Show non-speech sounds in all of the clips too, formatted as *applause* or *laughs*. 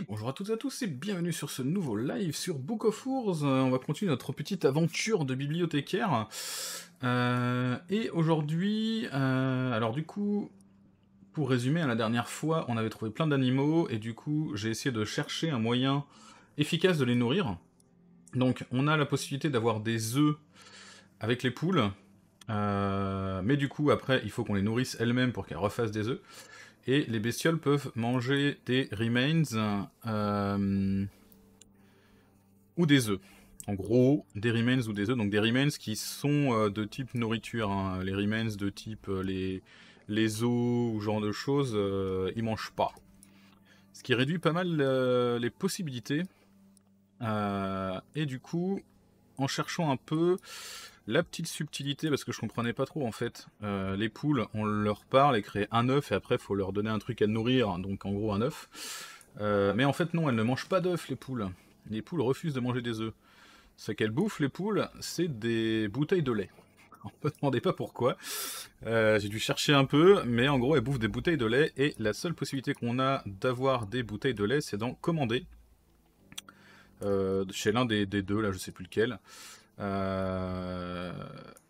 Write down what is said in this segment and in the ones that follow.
bonjour à toutes et à tous et bienvenue sur ce nouveau live sur Book of Wars. Euh, on va continuer notre petite aventure de bibliothécaire. Euh, et aujourd'hui, euh, alors du coup, pour résumer, hein, la dernière fois, on avait trouvé plein d'animaux et du coup, j'ai essayé de chercher un moyen efficace de les nourrir. Donc, on a la possibilité d'avoir des œufs avec les poules, mais du coup, après, il faut qu'on les nourrisse elles-mêmes pour qu'elles refassent des œufs. Et les bestioles peuvent manger des remains euh, ou des œufs. En gros, des remains ou des œufs. Donc des remains qui sont euh, de type nourriture. Hein. Les remains de type euh, les, les os ou genre de choses, ils mangent pas. Ce qui réduit pas mal les possibilités. et du coup, en cherchant un peu, la petite subtilité, parce que je comprenais pas trop en fait, euh, les poules, on leur parle et crée un œuf et après il faut leur donner un truc à nourrir, donc en gros un œuf. Euh, mais en fait non, elles ne mangent pas d'œufs les poules. Les poules refusent de manger des œufs. Ce qu'elles bouffent les poules, c'est des bouteilles de lait. *laughs* On ne me demandez pas pourquoi. Euh, j'ai dû chercher un peu, mais en gros elles bouffent des bouteilles de lait et la seule possibilité qu'on a d'avoir des bouteilles de lait, c'est d'en commander. chez l'un des, des, deux, là je sais plus lequel. Euh,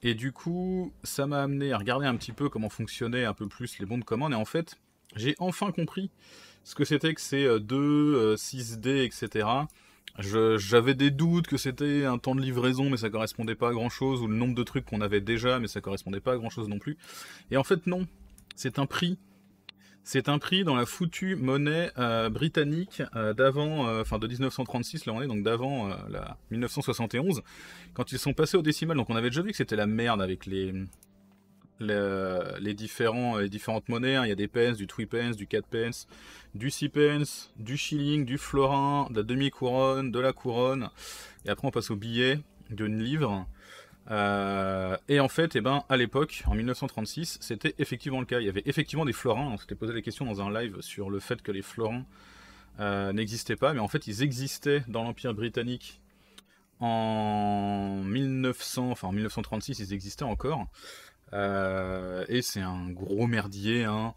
et du coup, ça m'a amené à regarder un petit peu comment fonctionnaient un peu plus les bons de commande. Et en fait, j'ai enfin compris ce que c'était que ces 2, 6D, etc. J'avais des doutes que c'était un temps de livraison, mais ça correspondait pas à grand chose, ou le nombre de trucs qu'on avait déjà, mais ça correspondait pas à grand chose non plus. Et en fait, non. C'est un prix c'est un prix dans la foutue monnaie euh, britannique euh, d'avant, euh, enfin de 1936, là on est donc d'avant la 1971, quand ils sont passés au décimal. Donc on avait déjà vu que c'était la merde avec les, les, différents, différentes monnaies. Hein. Il y a des pence, du 3 pence, du 4 pence, du 6 pence, du shilling, du florin, de la demi-couronne, de la couronne. Et après on passe au billet d'une livre. Euh, et en fait, eh ben, à l'époque, en 1936, c'était effectivement le cas. Il y avait effectivement des florins. On s'était posé la question dans un live sur le fait que les florins euh, n'existaient pas, mais en fait, ils existaient dans l'Empire britannique en 1900, enfin en 1936, ils existaient encore. Euh, et c'est un gros merdier. Hein.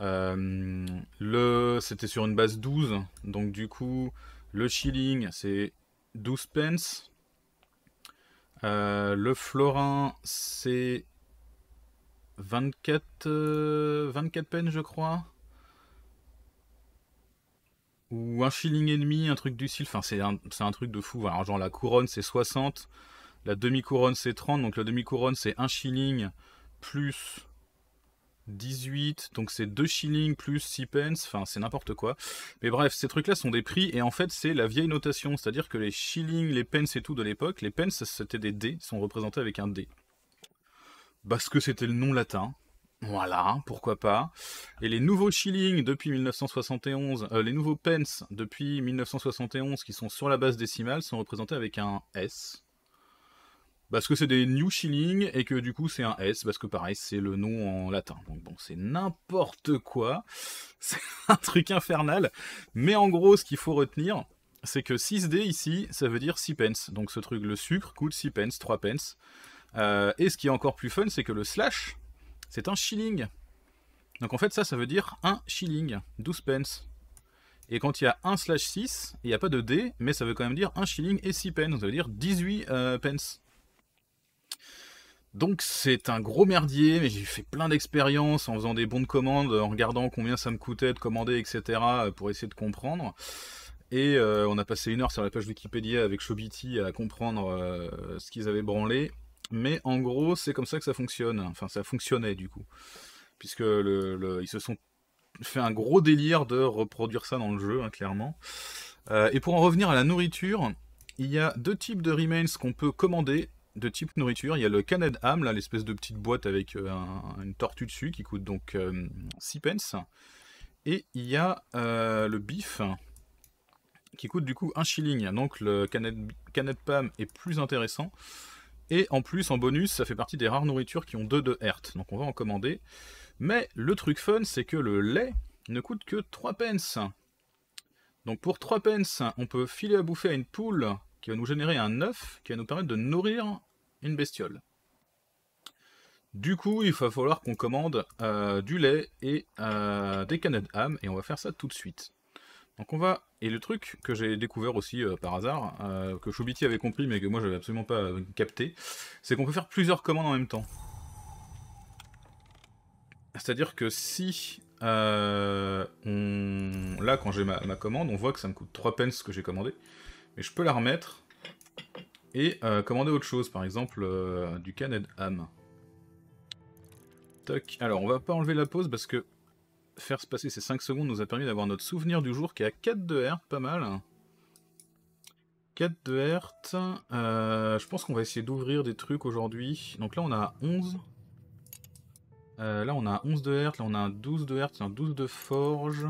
le, c'était sur une base 12, donc du coup, le shilling, c'est 12 pence euh, le florin, c'est 24, 24 euh, peines, je crois. Ou un shilling et demi, un truc du style. Enfin, c'est un, un, truc de fou. Alors, genre, la couronne, c'est 60. La demi-couronne, c'est 30. Donc, la demi-couronne, c'est un shilling plus 18, donc c'est 2 shillings plus 6 pence, enfin c'est n'importe quoi. Mais bref, ces trucs-là sont des prix et en fait c'est la vieille notation, c'est-à-dire que les shillings, les pence et tout de l'époque, les pence c'était des dés, sont représentés avec un D. Parce que c'était le nom latin, voilà, pourquoi pas. Et les nouveaux shillings depuis 1971, euh, les nouveaux pence depuis 1971 qui sont sur la base décimale sont représentés avec un S. Parce que c'est des New shillings, et que du coup c'est un S, parce que pareil c'est le nom en latin. Donc bon, c'est n'importe quoi, *laughs* c'est un truc infernal. Mais en gros, ce qu'il faut retenir, c'est que 6D ici, ça veut dire 6 pence. Donc ce truc, le sucre, coûte 6 pence, 3 pence. Euh, et ce qui est encore plus fun, c'est que le slash, c'est un shilling. Donc en fait ça, ça veut dire 1 shilling, 12 pence. Et quand il y a 1 slash 6, il n'y a pas de D, mais ça veut quand même dire 1 shilling et 6 pence. Donc ça veut dire 18 euh, pence. Donc c'est un gros merdier, mais j'ai fait plein d'expériences en faisant des bons de commandes, en regardant combien ça me coûtait de commander, etc., euh, pour essayer de comprendre. Et euh, on a passé une heure sur la page Wikipédia avec Shobiti à comprendre euh, ce qu'ils avaient branlé. Mais en gros, c'est comme ça que ça fonctionne. Enfin, ça fonctionnait du coup. Puisque ils se sont fait un gros délire de reproduire ça dans le jeu, hein, clairement. et pour en revenir à la nourriture, il y a deux types de remains qu'on peut commander de type nourriture. Il y a le canet Ham, là, l'espèce de petite boîte avec euh, une tortue dessus qui coûte donc 6 euh, pence. Et il y a euh, le beef qui coûte du coup 1 shilling. Donc le canet canet Pam est plus intéressant. Et en plus, en bonus, ça fait partie des rares nourritures qui ont 2 de Hertz. Donc on va en commander. Mais le truc fun, c'est que le lait ne coûte que 3 pence. Donc pour 3 pence, on peut filer à bouffer à une poule qui va nous générer un œuf qui va nous permettre de nourrir une bestiole. Du coup, il va falloir qu'on commande euh, du lait et euh, des canettes de et on va faire ça tout de suite. Donc on va... Et le truc que j'ai découvert aussi euh, par hasard, que Shubiti avait compris mais que moi j'avais absolument pas capté, c'est qu'on peut faire plusieurs commandes en même temps. C'est-à-dire que si... Là, quand j'ai ma, commande, on voit que ça me coûte 3 pence ce que j'ai commandé, mais je peux la remettre et euh, commander autre chose, par exemple euh, du canet ham. Toc. Alors, on va pas enlever la pause parce que faire se passer ces 5 secondes nous a permis d'avoir notre souvenir du jour qui est à 4 de Hertz, pas mal. 4 de Hertz. Euh, je pense qu'on va essayer d'ouvrir des trucs aujourd'hui. Donc là, on a 11. là, on a 11 de Hertz, là, on a un 12 de Hertz, un 12 de forge.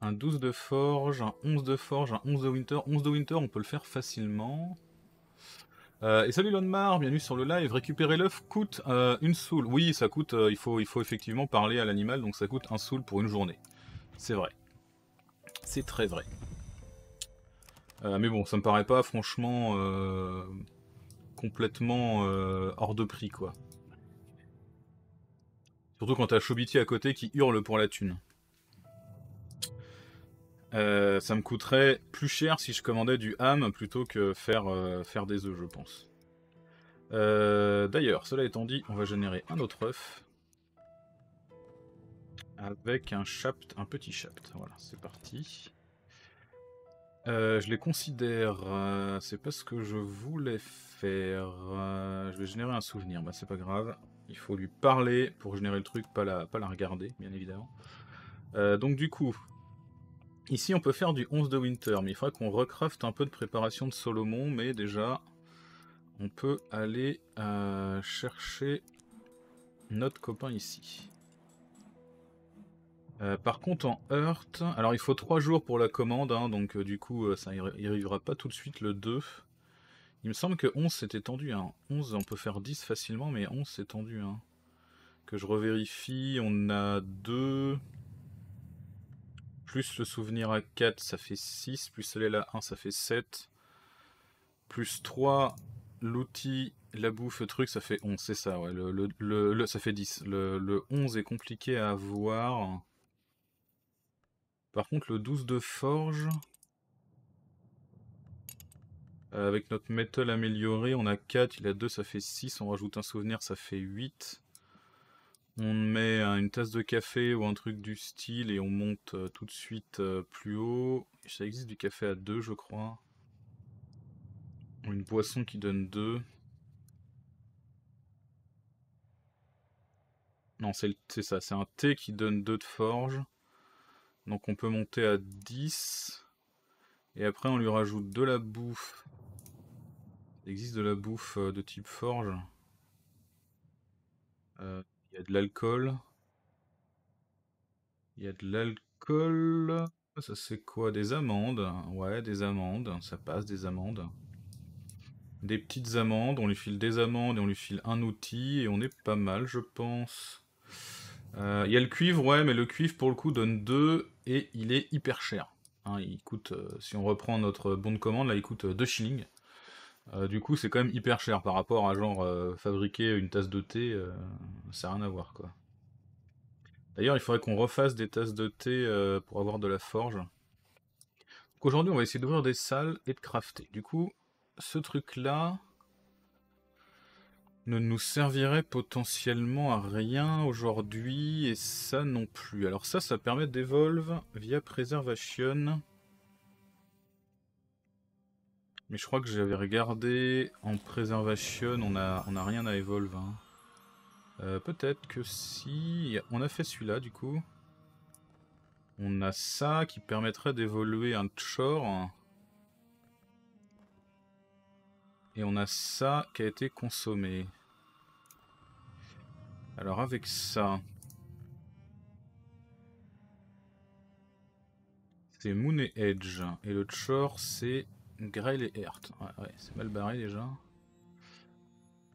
Un 12 de forge, un 11 de forge, un 11 de winter. 11 de winter, on peut le faire facilement. Euh, et salut Lonmar, bienvenue sur le live. Récupérer l'œuf coûte euh, une soule. Oui, ça coûte, euh, il, faut, il faut effectivement parler à l'animal, donc ça coûte un soule pour une journée. C'est vrai. C'est très vrai. mais bon, ça me paraît pas franchement complètement hors de prix, quoi. Surtout quand as Chobiti à côté qui hurle pour la thune. Euh, ça me coûterait plus cher si je commandais du ham plutôt que faire, euh, faire des œufs, je pense. Euh, d'ailleurs, cela étant dit, on va générer un autre œuf. Avec un chat un petit chapte. Voilà, c'est parti. je les considère... c'est pas ce que je voulais faire. je vais générer un souvenir, bah c'est pas grave. Il faut lui parler pour générer le truc, pas pas la regarder, bien évidemment. donc du coup, Ici, on peut faire du 11 de Winter, mais il faudrait qu'on recrafte un peu de préparation de Solomon, mais déjà, on peut aller euh, chercher notre copain ici. Euh, par contre, en Heart, alors il faut 3 jours pour la commande, hein, donc euh, du coup, ça n'y arrivera pas tout de suite le 2. Il me semble que 11 s'est étendu. 11 hein. on peut faire 10 facilement, mais 11 s'est tendu. Hein. Que je revérifie, on a 2 plus le souvenir à 4, ça fait 6, plus celle-là à 1, ça fait 7, plus 3, l'outil, la bouffe, le truc, ça fait 11, c'est ça, ouais, le, ça fait 10. Le, 11 est compliqué à avoir. Par contre, le 12 de forge, avec notre métal amélioré, on a 4, il a 2, ça fait 6, on rajoute un souvenir, ça fait 8 on met euh, une tasse de café ou un truc du style et on monte euh, tout de suite euh, plus haut. Ça existe du café à 2, je crois. Une boisson qui donne 2. Non, c'est ça, c'est un thé qui donne 2 de forge. Donc on peut monter à 10. Et après on lui rajoute de la bouffe. Il existe de la bouffe de type forge y a de l'alcool. Il y a de l'alcool. Ça, c'est quoi Des amandes. Ouais, des amandes. Ça passe, des amandes. Des petites amandes. On lui file des amandes et on lui file un outil. Et on est pas mal, je pense. Euh, il y a le cuivre, ouais, mais le cuivre, pour le coup, donne 2. Et il est hyper cher. Hein, il coûte, euh, si on reprend notre bon de commande, là, il coûte 2 euh, shillings. Euh, du coup, c'est quand même hyper cher par rapport à genre euh, fabriquer une tasse de thé, euh, ça n'a rien à voir quoi. D'ailleurs, il faudrait qu'on refasse des tasses de thé pour avoir de la forge. aujourd'hui, on va essayer d'ouvrir des salles et de crafter. Du coup, ce truc-là ne nous servirait potentiellement à rien aujourd'hui et ça non plus. Alors ça, ça permet d'évolver via Preservation. Mais je crois que j'avais regardé en préservation, on a, on a rien à évolver. Hein. Euh, peut-être que si... On a fait celui-là du coup. On a ça qui permettrait d'évoluer un Chore. Et on a ça qui a été consommé. Alors avec ça... C'est Moon et Edge. Et le Chore, c'est Grail et Hert. Ouais, c'est mal barré déjà.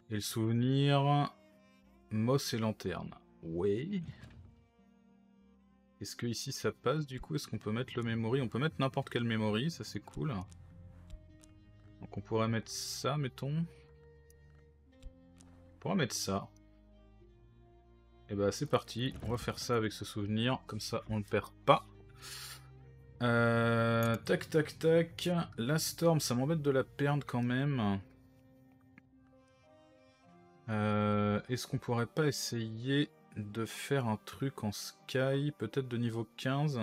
Et le souvenir. Moss et Lanterne. Oui. Est-ce que ici ça passe du coup Est-ce qu'on peut mettre le memory On peut mettre n'importe quelle memory, ça c'est cool. Donc on pourrait mettre ça, mettons. On pourrait mettre ça. Et eh bah ben, c'est parti, on va faire ça avec ce souvenir, comme ça on ne perd pas. Euh, tac, tac, tac. La Storm, ça m'embête de la perdre quand même. Euh, est-ce qu'on pourrait pas essayer de faire un truc en Sky, peut-être de niveau 15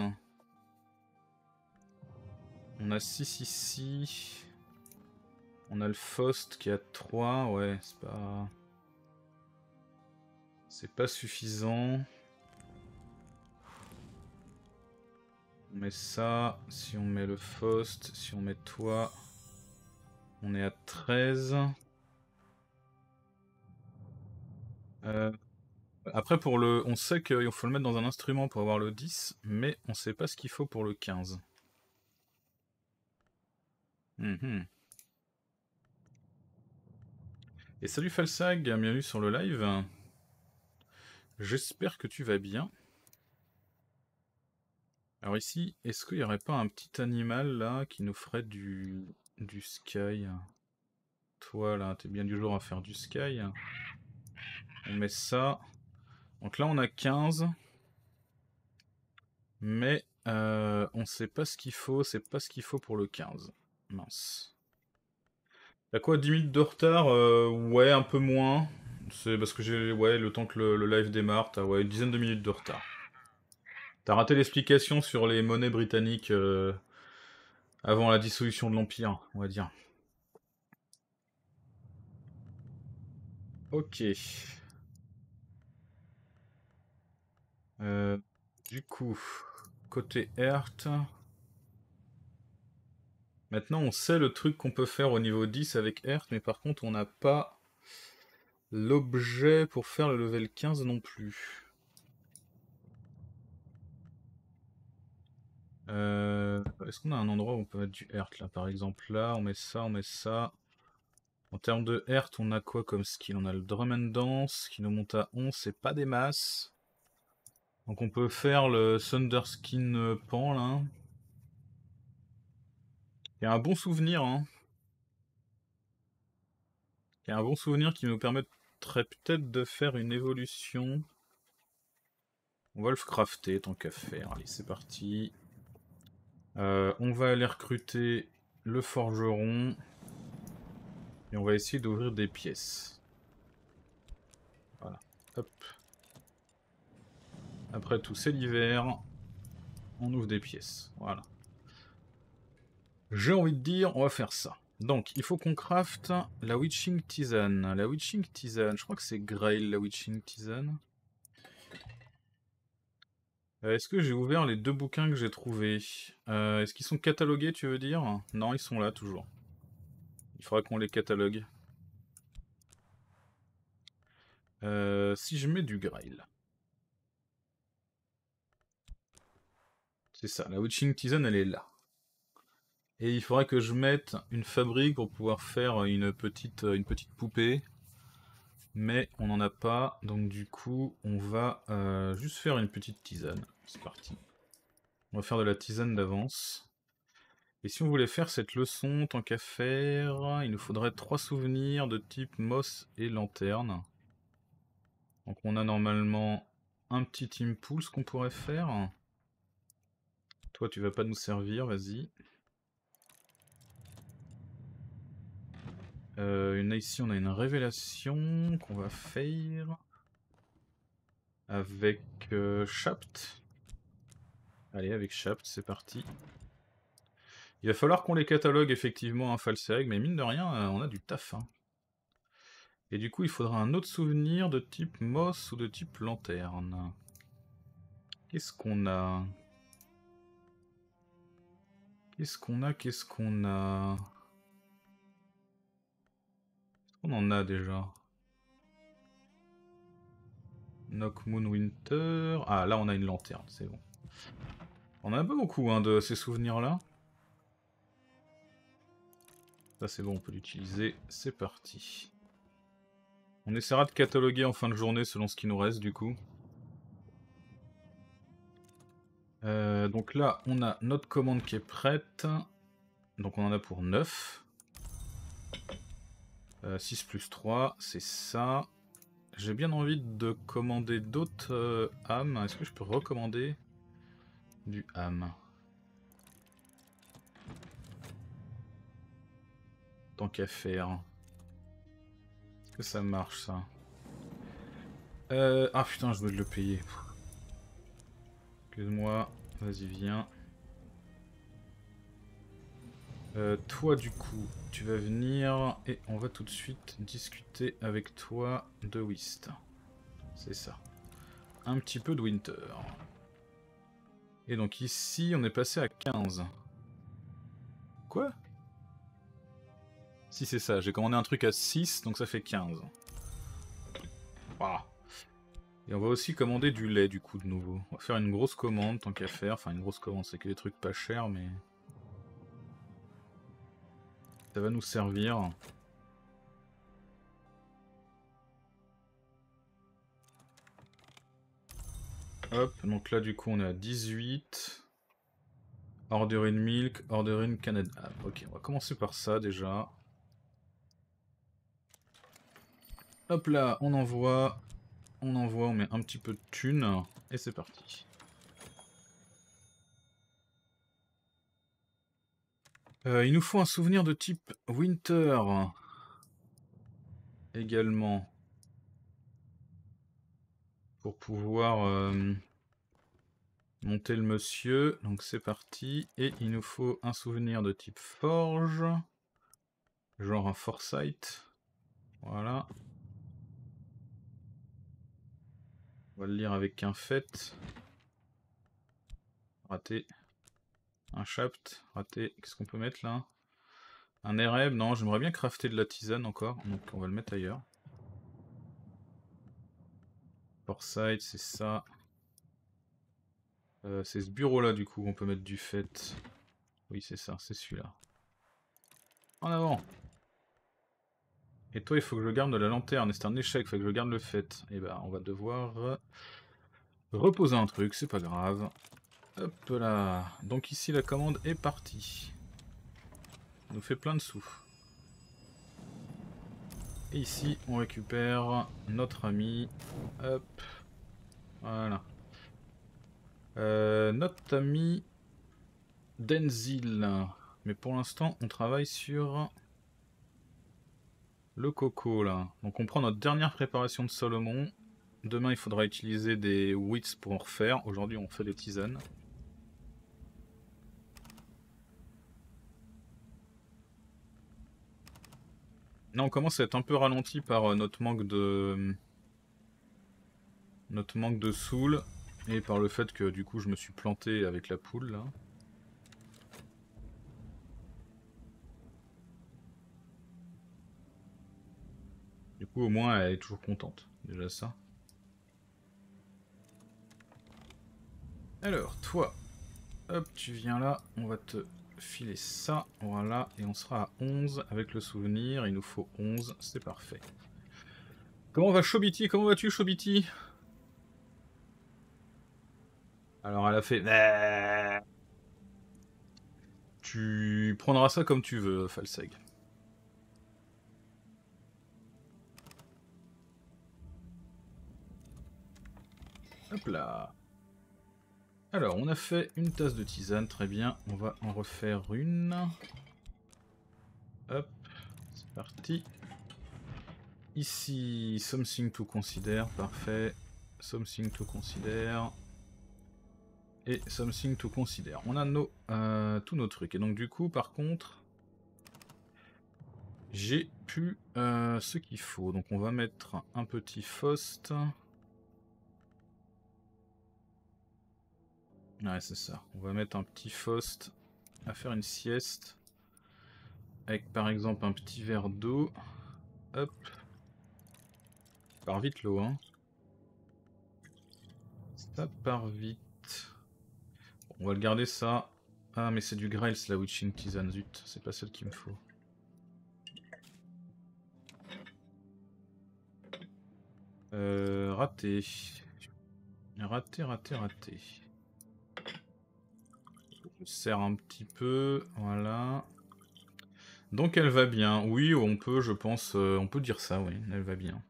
On a 6 ici. On a le Faust qui a 3, ouais, c'est pas... C'est pas suffisant. On met ça, si on met le Faust, si on met toi, on est à 13. Euh, après, pour le, on sait qu'il faut le mettre dans un instrument pour avoir le 10, mais on sait pas ce qu'il faut pour le 15. Mhm. Et salut Falsag, bienvenue sur le live. J'espère que tu vas bien. Alors ici, est-ce qu'il n'y aurait pas un petit animal là qui nous ferait du, du sky Toi là, t'es bien du jour à faire du sky. On met ça. Donc là on a 15. Mais euh, on sait pas ce qu'il faut, c'est pas ce qu'il faut pour le 15. Mince. À quoi 10 minutes de retard euh, Ouais, un peu moins. C'est parce que j'ai ouais, le temps que le, live démarre, t'as ouais, une dizaine de minutes de retard. T'as raté l'explication sur les monnaies britanniques euh, avant la dissolution de l'Empire, on va dire. Ok. Euh, du coup, côté Earth... Maintenant, on sait le truc qu'on peut faire au niveau 10 avec Earth, mais par contre, on n'a pas l'objet pour faire le level 15 non plus. Euh, est-ce qu'on a un endroit où on peut mettre du heart là par exemple Là, on met ça, on met ça. En termes de Hertz, on a quoi comme skill On a le Drum and Dance qui nous monte à 11, c'est pas des masses. Donc on peut faire le Skin euh, Pan là. Il y a un bon souvenir hein. Il y a un bon souvenir qui nous permettrait peut-être de faire une évolution. On va le crafter tant qu'à faire. Allez, c'est parti. Euh, on va aller recruter le forgeron. Et on va essayer d'ouvrir des pièces. Voilà. Hop. Après tout, c'est l'hiver. On ouvre des pièces. Voilà. J'ai envie de dire, on va faire ça. Donc, il faut qu'on crafte la Witching Tisane. La Witching Tisane, je crois que c'est Grail, la Witching Tisane. Euh, est-ce que j'ai ouvert les deux bouquins que j'ai trouvés euh, Est-ce qu'ils sont catalogués, tu veux dire Non, ils sont là, toujours. Il faudra qu'on les catalogue. Euh, si je mets du Grail. C'est ça, la Witching Tizen, elle est là. Et il faudra que je mette une fabrique pour pouvoir faire une petite, une petite poupée mais on n'en a pas, donc du coup, on va euh, juste faire une petite tisane. C'est parti. On va faire de la tisane d'avance. Et si on voulait faire cette leçon, tant qu'à faire, il nous faudrait trois souvenirs de type moss et lanterne. Donc on a normalement un petit impulse qu'on pourrait faire. Toi, tu vas pas nous servir, vas-y. Euh, ici, on a une révélation qu'on va faire avec euh, Allez, avec Shapt, c'est parti. Il va falloir qu'on les catalogue effectivement, un false mais mine de rien, euh, on a du taf. Hein. Et du coup, il faudra un autre souvenir de type moss ou de type lanterne. Qu'est-ce qu'on a Qu'est-ce qu'on a Qu'est-ce qu'on a on en a déjà Knock Moon Winter. Ah, là, on a une lanterne, c'est bon. On a un peu beaucoup hein, de ces souvenirs-là. Ça, c'est bon, on peut l'utiliser. C'est parti. On essaiera de cataloguer en fin de journée selon ce qui nous reste, du coup. Euh, donc là, on a notre commande qui est prête. Donc on en a pour 9. 6 euh, plus 3, c'est ça. J'ai bien envie de commander d'autres euh, âmes. Est-ce que je peux recommander du âme Tant qu'à faire. Est-ce que ça marche ça euh, Ah putain, je dois le payer. Excuse-moi, vas-y viens. Euh, toi, du coup, tu vas venir et on va tout de suite discuter avec toi de Whist. C'est ça. Un petit peu de Winter. Et donc ici, on est passé à 15. Quoi Si, c'est ça. J'ai commandé un truc à 6, donc ça fait 15. Et on va aussi commander du lait, du coup, de nouveau. On va faire une grosse commande, tant qu'à faire. Enfin, une grosse commande, c'est que des trucs pas chers, mais... Ça va nous servir. Hop, donc là du coup on est à 18. in milk, orderine Canada. Ah, ok, on va commencer par ça déjà. Hop là, on envoie. On envoie, on met un petit peu de thunes. Et c'est parti. Euh, il nous faut un souvenir de type Winter. Également. Pour pouvoir euh, monter le monsieur. Donc c'est parti. Et il nous faut un souvenir de type Forge. Genre un Foresight. Voilà. On va le lire avec un fait. Raté. Un shaft, raté. Qu'est-ce qu'on peut mettre là Un Ereb, non, j'aimerais bien crafter de la tisane encore, donc on va le mettre ailleurs. side, c'est ça. Euh, c'est ce bureau-là, du coup, qu'on peut mettre du fait. Oui, c'est ça, c'est celui-là. En avant Et toi, il faut que je garde la lanterne, et c'est un échec, il faut que je garde le fait. Et bah, ben, on va devoir... Euh, reposer un truc, c'est pas grave. Hop là. Donc ici la commande est partie. On nous fait plein de sous. Et ici on récupère notre ami. Hop. Voilà. Euh, notre ami Denzil. Mais pour l'instant on travaille sur le coco là. Donc on prend notre dernière préparation de Solomon. Demain il faudra utiliser des wits pour en refaire. Aujourd'hui on fait des tisanes. Non, on commence à être un peu ralenti par euh, notre manque de... Notre manque de soul. Et par le fait que du coup je me suis planté avec la poule là. Du coup au moins elle est toujours contente. Déjà ça. Alors toi, hop tu viens là, on va te filer ça, voilà, et on sera à 11 avec le souvenir, il nous faut 11, c'est parfait. Comment va Chobiti Comment vas-tu Chobiti Alors elle a fait... Tu prendras ça comme tu veux, Falseg. Hop là alors, on a fait une tasse de tisane, très bien. On va en refaire une. Hop, c'est parti. Ici, something to consider, parfait. Something to consider. Et something to consider. On a nos, euh, tous nos trucs. Et donc du coup, par contre, j'ai pu euh, ce qu'il faut. Donc on va mettre un petit Faust. Ouais, c'est ça. On va mettre un petit Faust à faire une sieste. Avec par exemple un petit verre d'eau. Hop. Ça part vite l'eau, hein. Ça part vite. On va le garder ça. Ah, mais c'est du Grails la Witching Tisane, zut. C'est pas celle qu'il me faut. Euh, raté. Raté, raté, raté serre un petit peu, voilà. Donc elle va bien. Oui, on peut, je pense, euh, on peut dire ça, oui, elle va bien.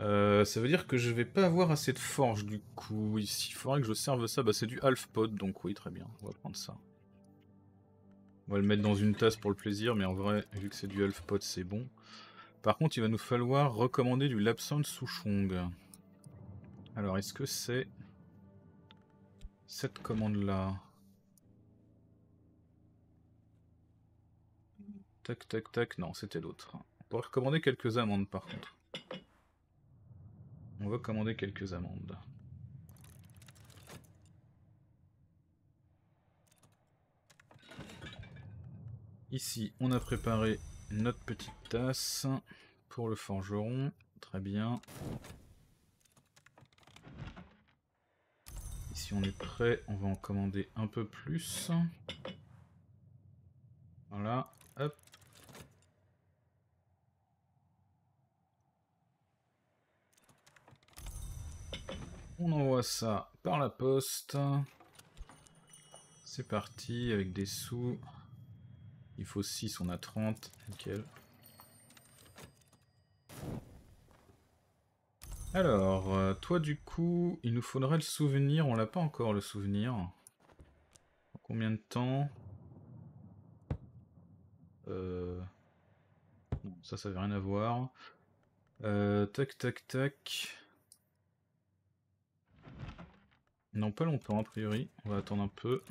Euh, ça veut dire que je vais pas avoir assez de forge du coup. Ici, il faudrait que je serve ça. Bah, c'est du half pot, donc oui, très bien. On va prendre ça. On va le mettre dans une tasse pour le plaisir, mais en vrai, vu que c'est du half pot, c'est bon. Par contre, il va nous falloir recommander du Lapsang Souchong. Alors, est-ce que c'est cette commande-là Tac, tac, tac. Non, c'était l'autre. On va recommander quelques amandes, par contre. On va commander quelques amandes. Ici, on a préparé notre petite tasse pour le forgeron. Très bien. Ici, on est prêt. On va en commander un peu plus. Voilà. Hop. On envoie ça par la poste. C'est parti avec des sous. Il faut 6, on a 30. Alors, euh, toi du coup, il nous faudrait le souvenir. On l'a pas encore le souvenir. combien de temps euh, ça, ça veut rien à voir. Euh, tac, tac, tac. Non, pas longtemps, a priori. On va attendre un peu.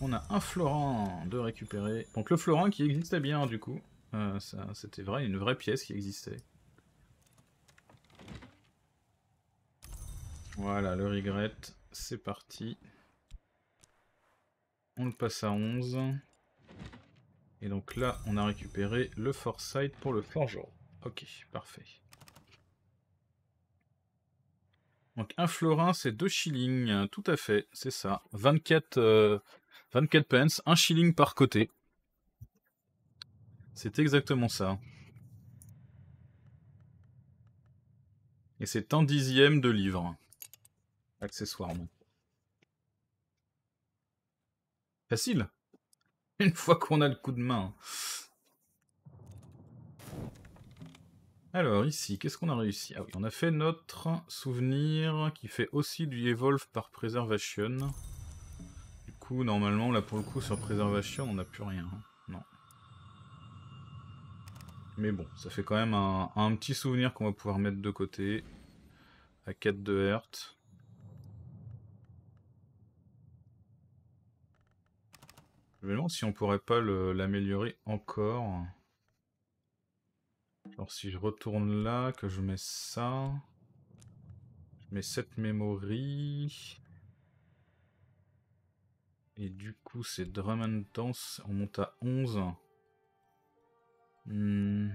On a un florin de récupérer. Donc le florin qui existait bien, du coup. Euh, c'était vrai, une vraie pièce qui existait. Voilà, le regret, c'est parti. On le passe à 11. Et donc là, on a récupéré le foresight pour le forgeron. Ok, parfait. Donc un florin, c'est deux shillings, tout à fait, c'est ça. 24, euh, pence, un shilling par côté. C'est exactement ça. Et c'est un dixième de livre, accessoirement. Facile *laughs* Une fois qu'on a le coup de main. Alors ici, qu'est-ce qu'on a réussi Ah oui, on a fait notre souvenir qui fait aussi du Evolve par Preservation. Du coup, normalement, là pour le coup, sur Preservation, on n'a plus rien. Hein. Non. Mais bon, ça fait quand même un, petit souvenir qu'on va pouvoir mettre de côté. À 4 de Hertz. Je me demande si on pourrait pas l'améliorer encore. Alors si je retourne là, que je mets ça... Je mets cette memory... Et du coup, c'est Drum and Dance, on monte à 11. Hmm.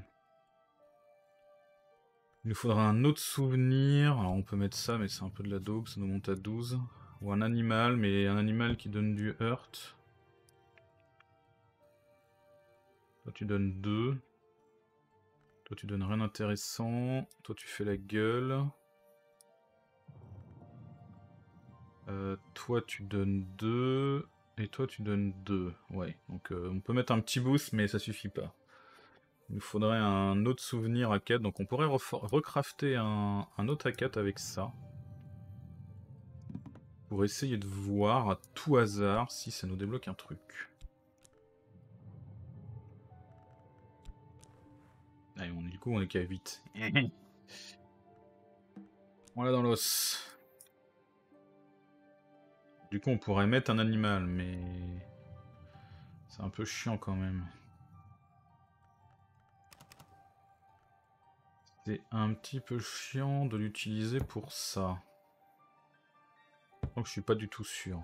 Il nous faudra un autre souvenir. Alors on peut mettre ça, mais c'est un peu de la dope, ça nous monte à 12. Ou un animal, mais un animal qui donne du hurt. Toi tu donnes 2. Toi, tu donnes rien d'intéressant. Toi, tu fais la gueule. Euh, toi, tu donnes 2. Et toi, tu donnes 2. Ouais, donc euh, on peut mettre un petit boost, mais ça suffit pas. Il nous faudrait un autre souvenir à 4. Donc on pourrait recrafter un, un autre à 4 avec ça. Pour essayer de voir à tout hasard si ça nous débloque un truc. Allez, ah, on, du coup, on est qu'à 8. Mhm. on l'a dans l'os. Du coup, on pourrait mettre un animal, mais... C'est un peu chiant quand même. C'est un petit peu chiant de l'utiliser pour ça. Donc je suis pas du tout sûr.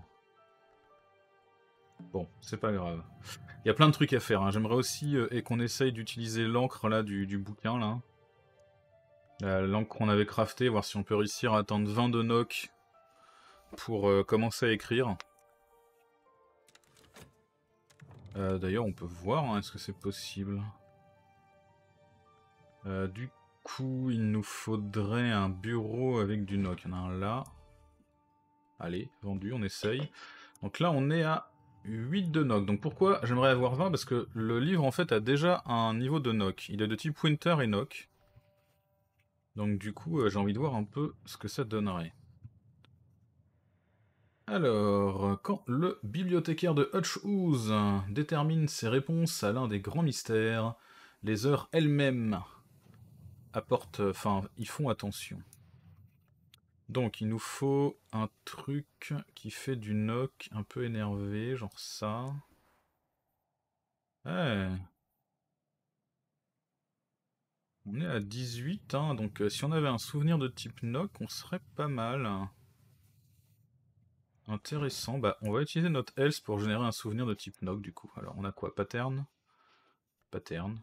Bon, c'est pas grave. Il y a plein de trucs à faire. Hein. J'aimerais aussi euh, et qu'on essaye d'utiliser l'encre là du, bouquin là. Euh, l'encre qu'on avait craftée, voir si on peut réussir à attendre 20 de knock pour euh, commencer à écrire. D'ailleurs, on peut voir, hein, est-ce que c'est possible Du coup, il nous faudrait un bureau avec du knock. Il y en a un là. Allez, vendu, on essaye. Donc là, on est à 8 de knock. Donc pourquoi j'aimerais avoir 20 Parce que le livre en fait a déjà un niveau de knock. Il est de type Winter et knock. Donc du coup euh, j'ai envie de voir un peu ce que ça donnerait. Alors, quand le bibliothécaire de Hutchhouse détermine ses réponses à l'un des grands mystères, les heures elles-mêmes apportent, enfin, y font attention. Donc il nous faut un truc qui fait du knock un peu énervé, genre ça. On est à 18, hein, donc euh, si on avait un souvenir de type knock, on serait pas mal. Intéressant, bah on va utiliser notre else pour générer un souvenir de type knock du coup. Alors on a quoi Pattern Pattern.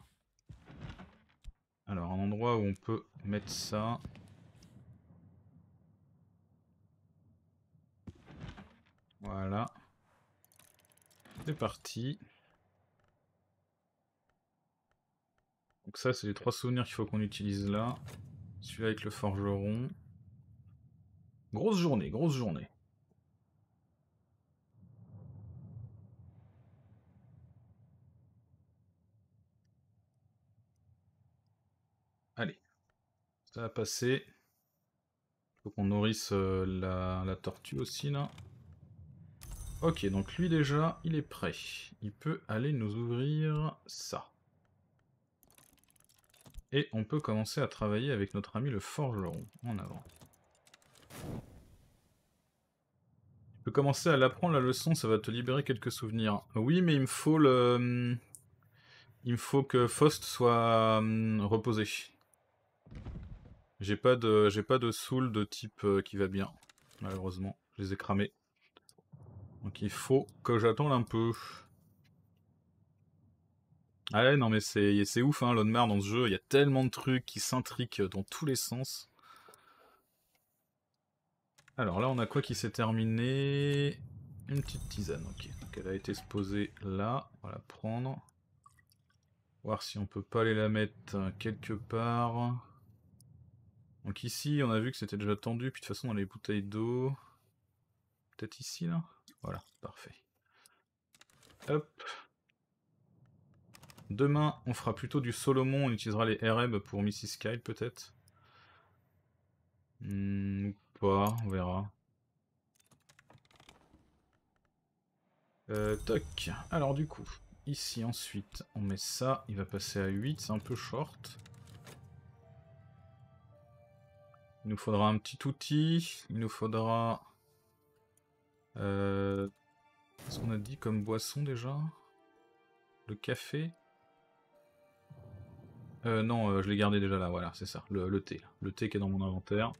Alors un endroit où on peut mettre ça. Voilà. C'est parti. Donc ça, c'est les trois souvenirs qu'il faut qu'on utilise là. Celui-là avec le forgeron. Grosse journée, grosse journée. Allez. Ça va passer. Faut qu'on nourrisse euh, la, la tortue aussi, là. Ok, donc lui déjà, il est prêt. Il peut aller nous ouvrir ça. Et on peut commencer à travailler avec notre ami le forgeron. En avant. Tu peux commencer à l'apprendre la leçon, ça va te libérer quelques souvenirs. Oui, mais il me faut le... Euh, il faut que Faust soit euh, reposé. J'ai pas de, j'ai pas de soul de type euh, qui va bien, malheureusement. Je les ai cramés. Donc il faut que j'attende un peu. Ah non mais c'est, ouf, hein, l'Onmar dans ce jeu, il y a tellement de trucs qui s'intriquent dans tous les sens. Alors là, on a quoi qui s'est terminé Une petite tisane, ok. Donc elle a été posée là, on va la prendre. Voir si on peut pas aller la mettre euh, quelque part. Donc ici, on a vu que c'était déjà tendu, puis de toute façon a les bouteilles d'eau... Peut-être ici, là voilà, parfait. Hop. Demain, on fera plutôt du Solomon, on utilisera les Ereb pour Mrs. Kyle peut-être. Hmm, ou pas, on verra. Euh, toc. Alors du coup, ici ensuite, on met ça, il va passer à 8, c'est un peu short. Il nous faudra un petit outil, il nous faudra euh, Qu'est-ce qu'on a dit comme boisson déjà Le café euh, Non, euh, je l'ai gardé déjà là, voilà, c'est ça, le, thé. Le thé qui est dans mon inventaire.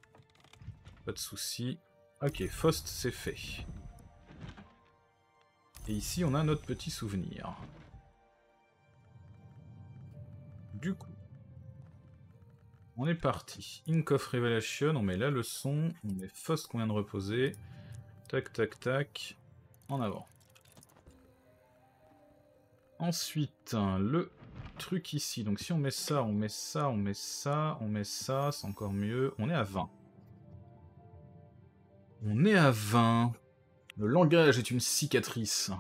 Pas de soucis Ok, Faust, c'est fait. Et ici, on a notre petit souvenir. Du coup, on est parti. Ink of Revelation, on met la leçon, on met Faust qu'on vient de reposer. Tac, tac, tac. En avant. Ensuite, hein, le truc ici. Donc si on met ça, on met ça, on met ça, on met ça, c'est encore mieux. On est à 20. On est à 20. Le langage est une cicatrice.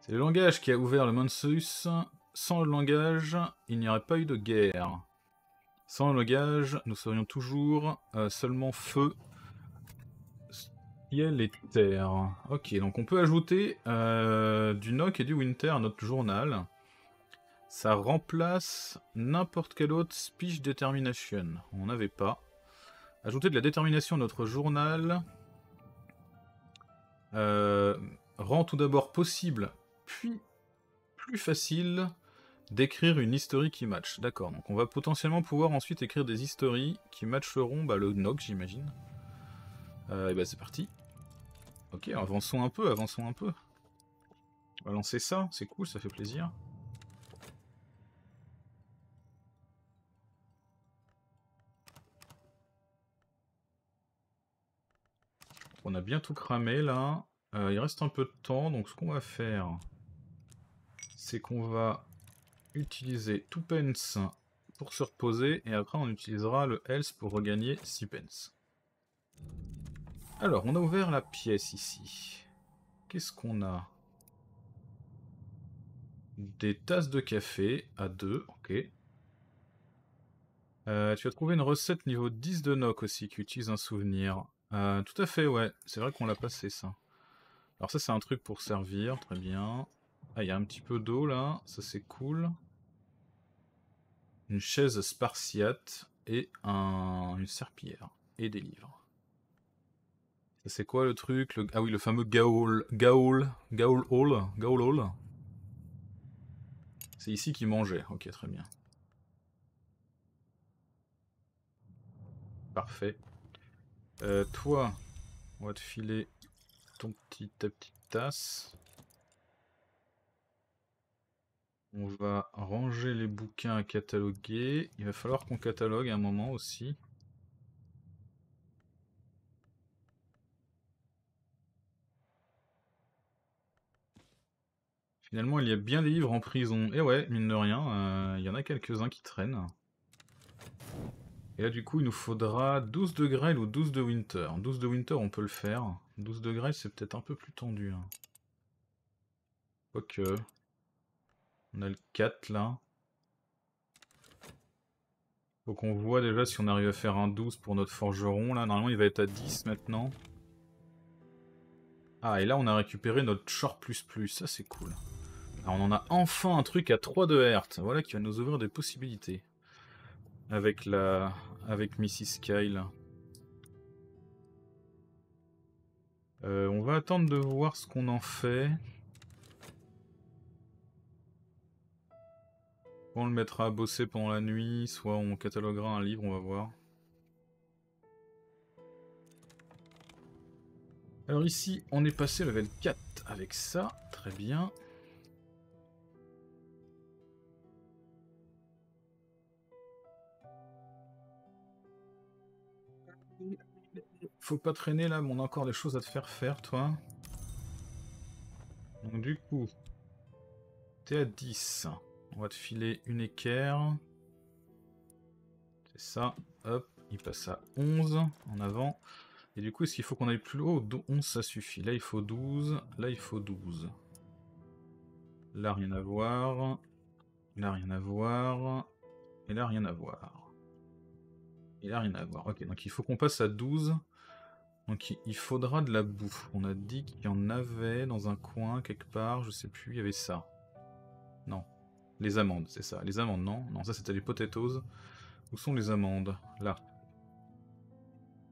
C'est le langage qui a ouvert le Mansus. Sans le langage, il n'y aurait pas eu de guerre. Sans le langage, nous serions toujours euh, seulement feu Ciel et terre. Ok, donc on peut ajouter euh, du Nock et du Winter à notre journal. Ça remplace n'importe quel autre speech determination. On n'avait pas. Ajouter de la détermination à notre journal euh, rend tout d'abord possible, puis plus facile d'écrire une historie qui match. D'accord, donc on va potentiellement pouvoir ensuite écrire des histories qui matcheront bah, le Nock, j'imagine. Euh, et bah c'est parti. Ok, avançons un peu, avançons un peu. On va lancer ça, c'est cool, ça fait plaisir. On a bien tout cramé là. Euh, il reste un peu de temps, donc ce qu'on va faire, c'est qu'on va utiliser 2 pence pour se reposer, et après on utilisera le health pour regagner 6 pence. Alors, on a ouvert la pièce ici. Qu'est-ce qu'on a Des tasses de café à deux, ok. Euh, tu as trouvé une recette niveau 10 de Noc aussi qui utilise un souvenir. Euh, tout à fait, ouais. C'est vrai qu'on l'a passé, ça. Alors ça, c'est un truc pour servir, très bien. Ah, il y a un petit peu d'eau, là. Ça, c'est cool. Une chaise spartiate et une serpillière. Et des livres. C'est quoi le truc Ah oui, le fameux Gaul. Gaul. Gaul Hall. Gaul Hall. C'est ici qu'il mangeait. Ok, très bien. Parfait. Euh, toi, on va te filer ton petit, ta petite tasse. On va ranger les bouquins à cataloguer. Il va falloir qu'on catalogue à un moment aussi. Finalement, il y a bien des livres en prison. Et eh ouais, mine de rien, euh, il y en a quelques-uns qui traînent. Et là, du coup, il nous faudra 12 de grêle ou 12 de winter. 12 de winter, on peut le faire. 12 de grêle, c'est peut-être un peu plus tendu. Hein. Quoique. On a le 4, là. Faut qu'on voit déjà si on arrive à faire un 12 pour notre forgeron, là. Normalement, il va être à 10, maintenant. Ah, et là, on a récupéré notre short plus plus. Ça, c'est cool on en a enfin un truc à 3 de Hertz. Voilà qui va nous ouvrir des possibilités. Avec la. Avec Mrs. Kyle. Euh, on va attendre de voir ce qu'on en fait. On le mettra à bosser pendant la nuit, soit on cataloguera un livre, on va voir. Alors ici, on est passé level 4 avec ça, très bien. Faut pas traîner là, mais on a encore des choses à te faire faire, toi. Donc du coup, t'es à 10. On va te filer une équerre. C'est ça. Hop, il passe à 11 en avant. Et du coup, est-ce qu'il faut qu'on aille plus haut 11, ça suffit. Là, il faut 12. Là, il faut 12. Là, rien à voir. Là, rien à voir. Et là, rien à voir. Et là, rien à voir. Ok, donc il faut qu'on passe à 12. Donc il faudra de la bouffe, On a dit qu'il y en avait dans un coin, quelque part, je sais plus, il y avait ça. Non. Les amandes, c'est ça. Les amandes, non Non, ça c'était les potatoes. Où sont les amandes Là.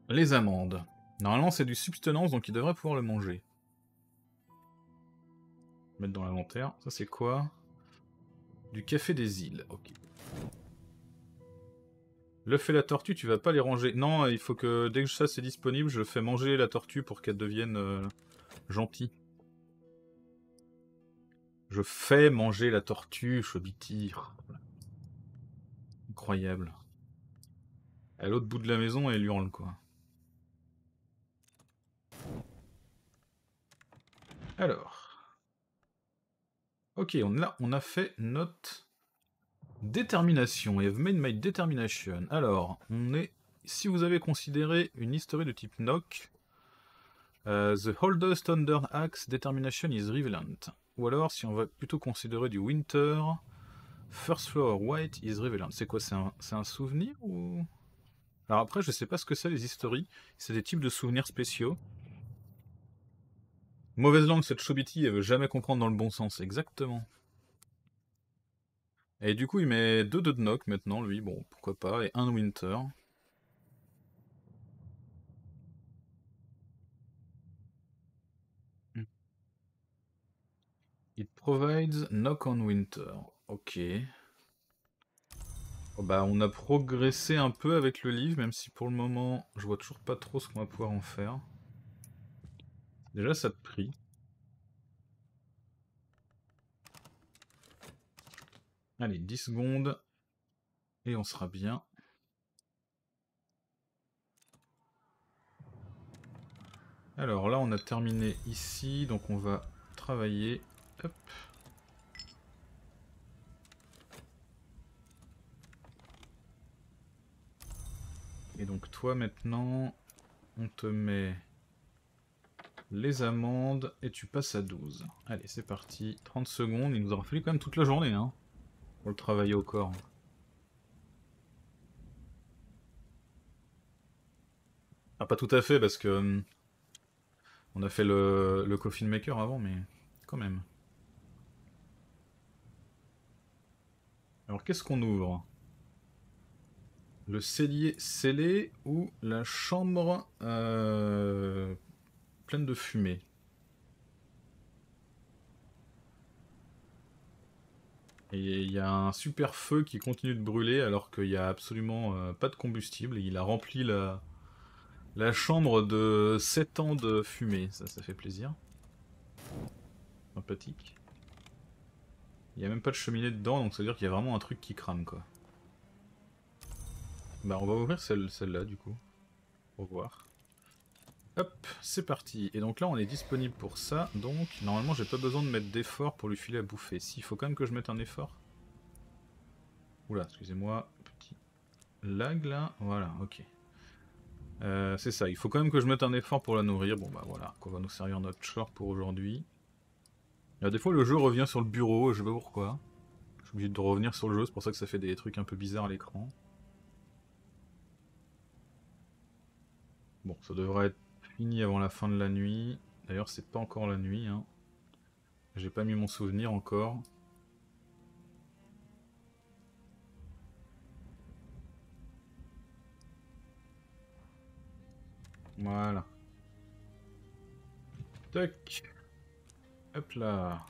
Les amandes. Normalement c'est du substance, donc il devrait pouvoir le manger. Mettre dans l'inventaire. Ça c'est quoi Du café des îles, ok. Le fait la tortue, tu vas pas les ranger. Non, il faut que dès que ça c'est disponible, je fais manger la tortue pour qu'elle devienne euh, gentille. Je fais manger la tortue, chobitir. Incroyable. À l'autre bout de la maison, elle hurle, quoi. Alors. Ok, on on a fait notre Détermination, I've made my determination. Alors, on est. Si vous avez considéré une histoire de type knock, euh, the Holder Thunder Axe Determination is Relevant. Ou alors, si on va plutôt considérer du Winter, First Floor White is Relevant. C'est quoi C'est un, un, souvenir ou. Alors après, je sais pas ce que c'est les histories. C'est des types de souvenirs spéciaux. Mauvaise langue, cette Chobiti, elle veut jamais comprendre dans le bon sens. Exactement. Et du coup, il met 2 de knock maintenant, lui. Bon, pourquoi pas. Et un Winter. Hmm. It provides knock on winter. Ok. Oh, bah, on a progressé un peu avec le livre, même si pour le moment, je vois toujours pas trop ce qu'on va pouvoir en faire. Déjà, ça te prie. Allez, 10 secondes. Et on sera bien. Alors là, on a terminé ici. Donc on va travailler. Et donc toi maintenant, on te met les amendes et tu passes à 12. Allez, c'est parti. 30 secondes. Il nous aura fallu quand même toute la journée. Hein le travailler au corps. Ah, pas tout à fait, parce que. Hum, on a fait le, coffin maker avant, mais quand même. Alors, qu'est-ce qu'on ouvre Le cellier scellé ou la chambre euh, pleine de fumée Et il y a un super feu qui continue de brûler alors qu'il n'y a absolument euh, pas de combustible. Et il a rempli la, chambre de 7 ans de fumée. Ça, ça fait plaisir. Sympathique. Il n'y a même pas de cheminée dedans, donc ça veut dire qu'il y a vraiment un truc qui crame, quoi. Bah, on va ouvrir celle-là, du coup. Au revoir. Hop, c'est parti. Et donc là, on est disponible pour ça. Donc, normalement, j'ai pas besoin de mettre d'effort pour lui filer à bouffer. S'il faut quand même que je mette un effort. Oula, excusez-moi, petit lag là. Voilà, ok. Euh, c'est ça, il faut quand même que je mette un effort pour la nourrir. Bon bah voilà, qu'on va nous servir notre short pour aujourd'hui. Des fois, le jeu revient sur le bureau, je sais pas pourquoi. Je suis obligé de revenir sur le jeu, c'est pour ça que ça fait des trucs un peu bizarres à l'écran. Bon, ça devrait être Fini avant la fin de la nuit. D'ailleurs, c'est pas encore la nuit. Hein. J'ai pas mis mon souvenir encore. Voilà. toc Hop là.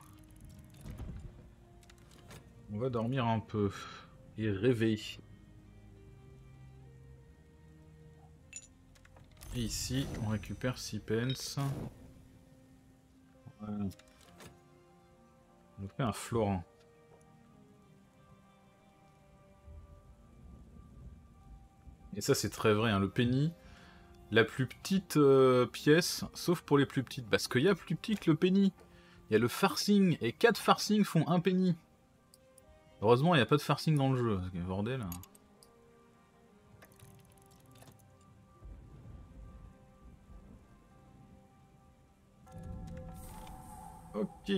On va dormir un peu. Et rêver. Et ici, on récupère 6 pence. Voilà. On fait un florin. Et ça, c'est très vrai, hein. le penny. La plus petite euh, pièce, sauf pour les plus petites, parce qu'il y a plus petit que le penny. Il y a le farcing, et 4 farcings font un penny. Heureusement, il n'y a pas de farcing dans le jeu, bordel. Hein. Ok,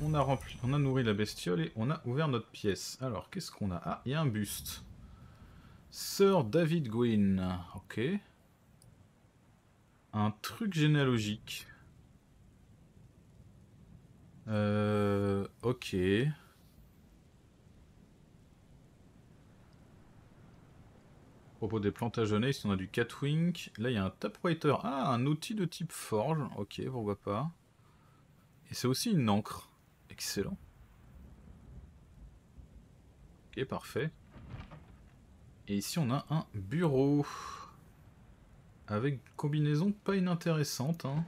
on a rempli, on a nourri la bestiole et on a ouvert notre pièce. Alors, qu'est-ce qu'on a Ah, il y a un buste. Sir David Gwyn, ok. Un truc généalogique. Euh, ok. propos des plantagenets, ici on a du catwink. Là, il y a un typewriter. Ah, un outil de type forge. Ok, pourquoi pas. Et c'est aussi une encre. Excellent. Ok, parfait. Et ici, on a un bureau. Avec une combinaison pas inintéressante. Hein.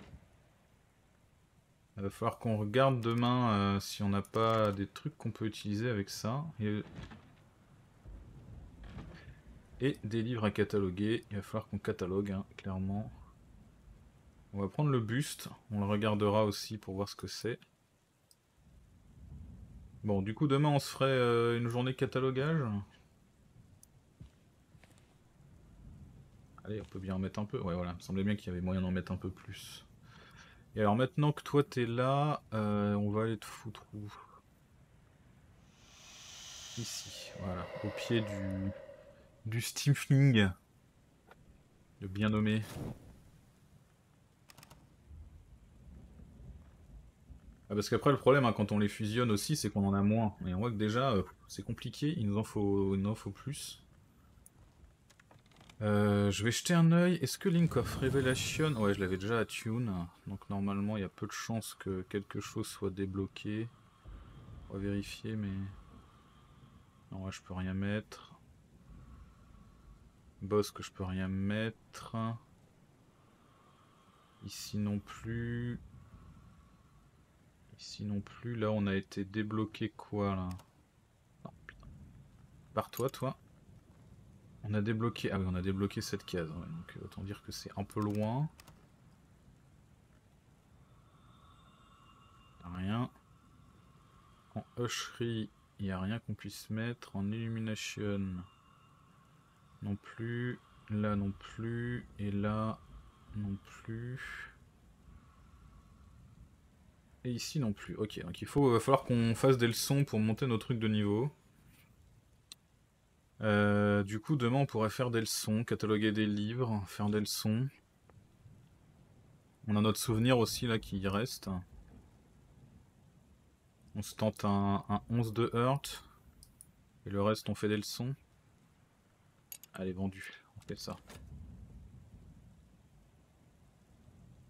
Il va falloir qu'on regarde demain euh, si on n'a pas des trucs qu'on peut utiliser avec ça. Et... des livres à cataloguer. Il va falloir qu'on catalogue, hein, clairement. On va prendre le buste, on le regardera aussi pour voir ce que c'est. Bon, du coup, demain, on se ferait euh, une journée catalogage. Allez, on peut bien en mettre un peu. Ouais, voilà, il me semblait bien qu'il y avait moyen d'en mettre un peu plus. Et alors, maintenant que toi, t'es là, euh, on va aller te foutre où Ici, voilà, au pied du, du Steamfling. Le bien nommé. Ah, parce qu'après, le problème, hein, quand on les fusionne aussi, c'est qu'on en a moins. Et on voit que déjà, euh, c'est compliqué, il nous en faut, il nous plus. Euh, je vais jeter un œil. Est-ce que Link of Revelation... Ouais, je l'avais déjà à Tune. Donc normalement, il y a peu de chances que quelque chose soit débloqué. On va vérifier, mais... Non, ouais, je peux rien mettre. Boss que je peux rien mettre. Ici non plus. Ici non plus. Là, on a été débloqué quoi, là Par toi toi. On a débloqué... Ah on a débloqué cette case. donc, autant dire que c'est un peu loin. Rien. En hocherie, il n'y a rien qu'on puisse mettre. En illumination, non plus. Là non plus. Et là, non plus. Et ici non plus. Ok, donc il faut, va euh, falloir qu'on fasse des leçons pour monter nos trucs de niveau. Euh, du coup, demain, on pourrait faire des leçons, cataloguer des livres, faire des leçons. On a notre souvenir aussi, là, qui reste. On se tente un, 11 de Hurt. Et le reste, on fait des leçons. Allez, vendu. On fait ça.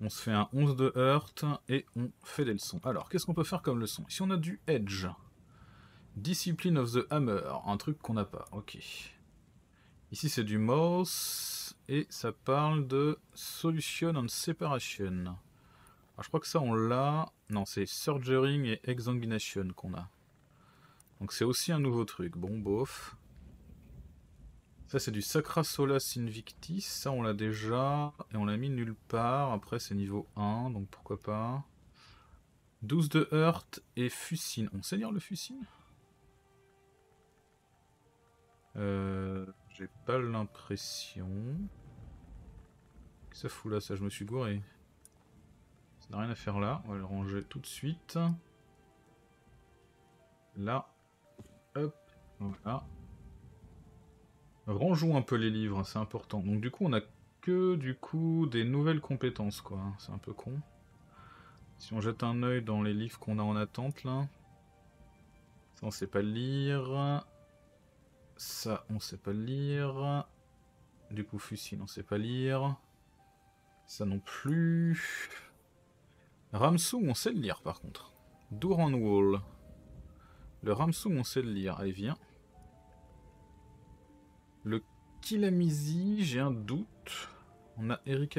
On se fait un 11 de Hurt et on fait des leçons. Alors, qu'est-ce qu'on peut faire comme leçon Ici, on a du Edge. Discipline of the Hammer, un truc qu'on n'a pas, ok. Ici, c'est du Morse, et ça parle de Solution and Separation. Ah, je crois que ça, on l'a... Non, c'est Surgering et Exanguination qu'on a. Donc, c'est aussi un nouveau truc. Bon, bof. Ça, c'est du Sacra Solas Invictis. Ça, on l'a déjà. Et on l'a mis nulle part. Après, c'est niveau 1, donc pourquoi pas. 12 de Heurt et Fusine. On sait lire le Fusine euh, J'ai pas l'impression. que ça fout là Ça, je me suis gouré. Ça n'a rien à faire là. On va le ranger tout de suite. Là. Hop. Voilà. Rangeons un peu les livres, hein, c'est important. Donc du coup, on a que du coup des nouvelles compétences, quoi. Hein. C'est un peu con. Si on jette un œil dans les livres qu'on a en attente, là... Ça, on sait pas lire. Ça, on sait pas lire. Du coup, fusil, on sait pas lire. Ça non plus. Ramsou, on sait le lire, par contre. Duranwall. Le Ramsou, on sait le lire. Allez, viens. Le Kilamizi, j'ai un doute. On a Eric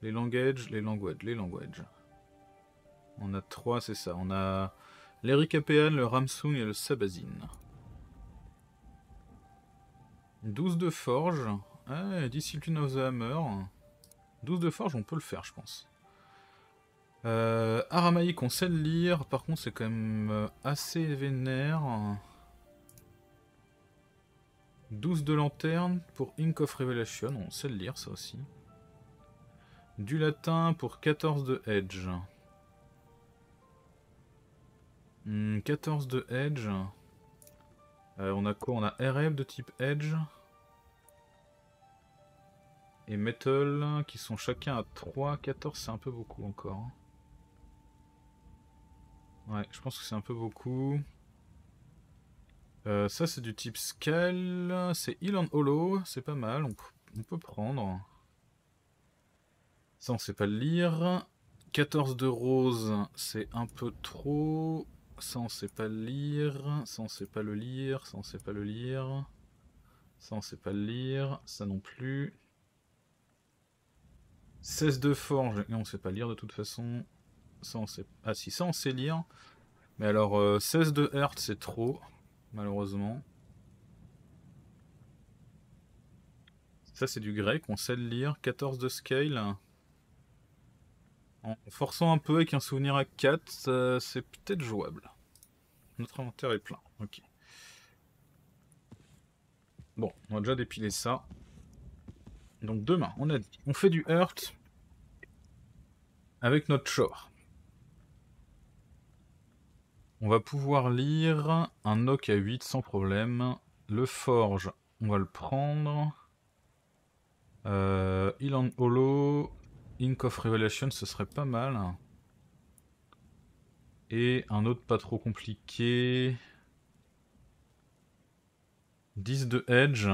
Les languages. les languages, les languages. On a trois, c'est ça. On a l'Eric le Ramsung et le Sabazin. Douze de forge. Ah, Discipline of the Hammer. douze de forge, on peut le faire, je pense. Euh, Aramaïque, on sait le lire. Par contre, c'est quand même euh, assez vénère. 12 de lanterne pour Ink of Revelation. On sait le lire, ça aussi. Du latin pour 14 de Edge. 14 hmm, de Edge. Euh, on a quoi On a RM de type Edge. Et Metal, qui sont chacun à 3. 14, c'est un peu beaucoup encore. Hein. Ouais, je pense que c'est un peu beaucoup. Euh, ça, c'est du type scale. C'est heal and hollow. C'est pas mal. On, peut prendre. Ça, on sait pas le lire. 14 de rose, c'est un peu trop. Ça, on sait pas le lire. Ça, on sait pas le lire. Ça, on sait pas le lire. Ça, on sait pas le lire. Ça non plus. 16 de forge. Et on sait pas lire de toute façon. Ah si, ça, on sait lire. Mais alors, 16 euh, de hertz, c'est trop malheureusement. Ça, c'est du grec, on sait le lire. 14 de scale. En forçant un peu avec un souvenir à 4, c'est peut-être jouable. Notre inventaire est plein, ok. Bon, on va déjà dépiler ça. Donc demain, on on fait du Hurt avec notre shore. On va pouvoir lire un Noc à 8 sans problème. Le forge, on va le prendre. Euh, Ilan Holo, Ink of Revelation, ce serait pas mal. Et un autre pas trop compliqué. 10 de Edge.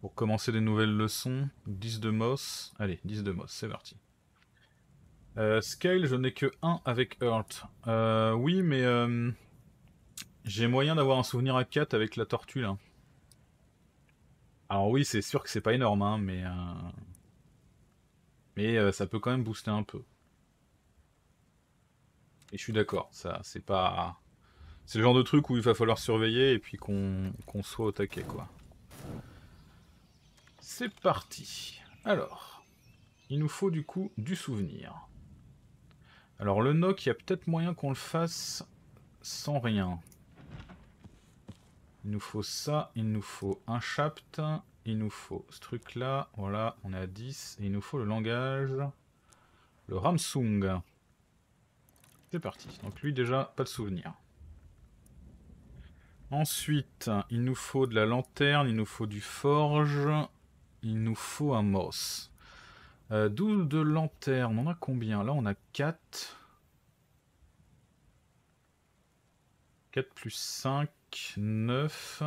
Pour commencer des nouvelles leçons. 10 de Moss. Allez, 10 de Moss, c'est parti. Euh, scale, je n'ai que 1 avec Earth. Euh, oui, mais euh, j'ai moyen d'avoir un souvenir à 4 avec la tortue là. Alors oui, c'est sûr que c'est pas énorme, hein, mais mais ça peut quand même booster un peu. Et je suis d'accord, ça c'est pas c'est le genre de truc où il va falloir surveiller et puis qu'on soit au taquet quoi. C'est parti. Alors, il nous faut du coup du souvenir. Alors le knock, il y a peut-être moyen qu'on le fasse sans rien. Il nous faut ça, il nous faut un shaft, il nous faut ce truc-là, voilà, on est à 10, et il nous faut le langage, le Ramsung. C'est parti, donc lui déjà, pas de souvenir. Ensuite, il nous faut de la lanterne, il nous faut du forge, il nous faut un moss. 12 euh, de lanterne, on a combien Là, on a 4. 4 plus 5, 9.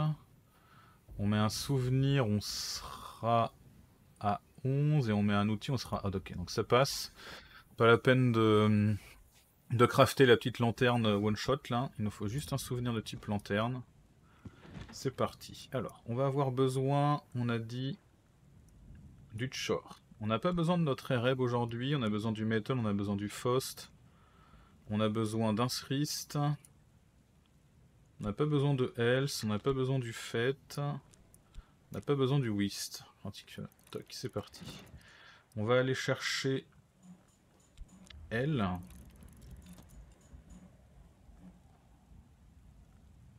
On met un souvenir, on sera à 11. Et on met un outil, on sera à... Ah, ok, donc ça passe. Pas la peine de, de crafter la petite lanterne one-shot, là. Il nous faut juste un souvenir de type lanterne. C'est parti. Alors, on va avoir besoin, on a dit, du short. On n'a pas besoin de notre Ereb aujourd'hui, on a besoin du Metal, on a besoin du Faust on a besoin d'un Srist, on n'a pas besoin de else. on n'a pas besoin du fet. on n'a pas besoin du Whist. Euh, toc, c'est parti. On va aller chercher L.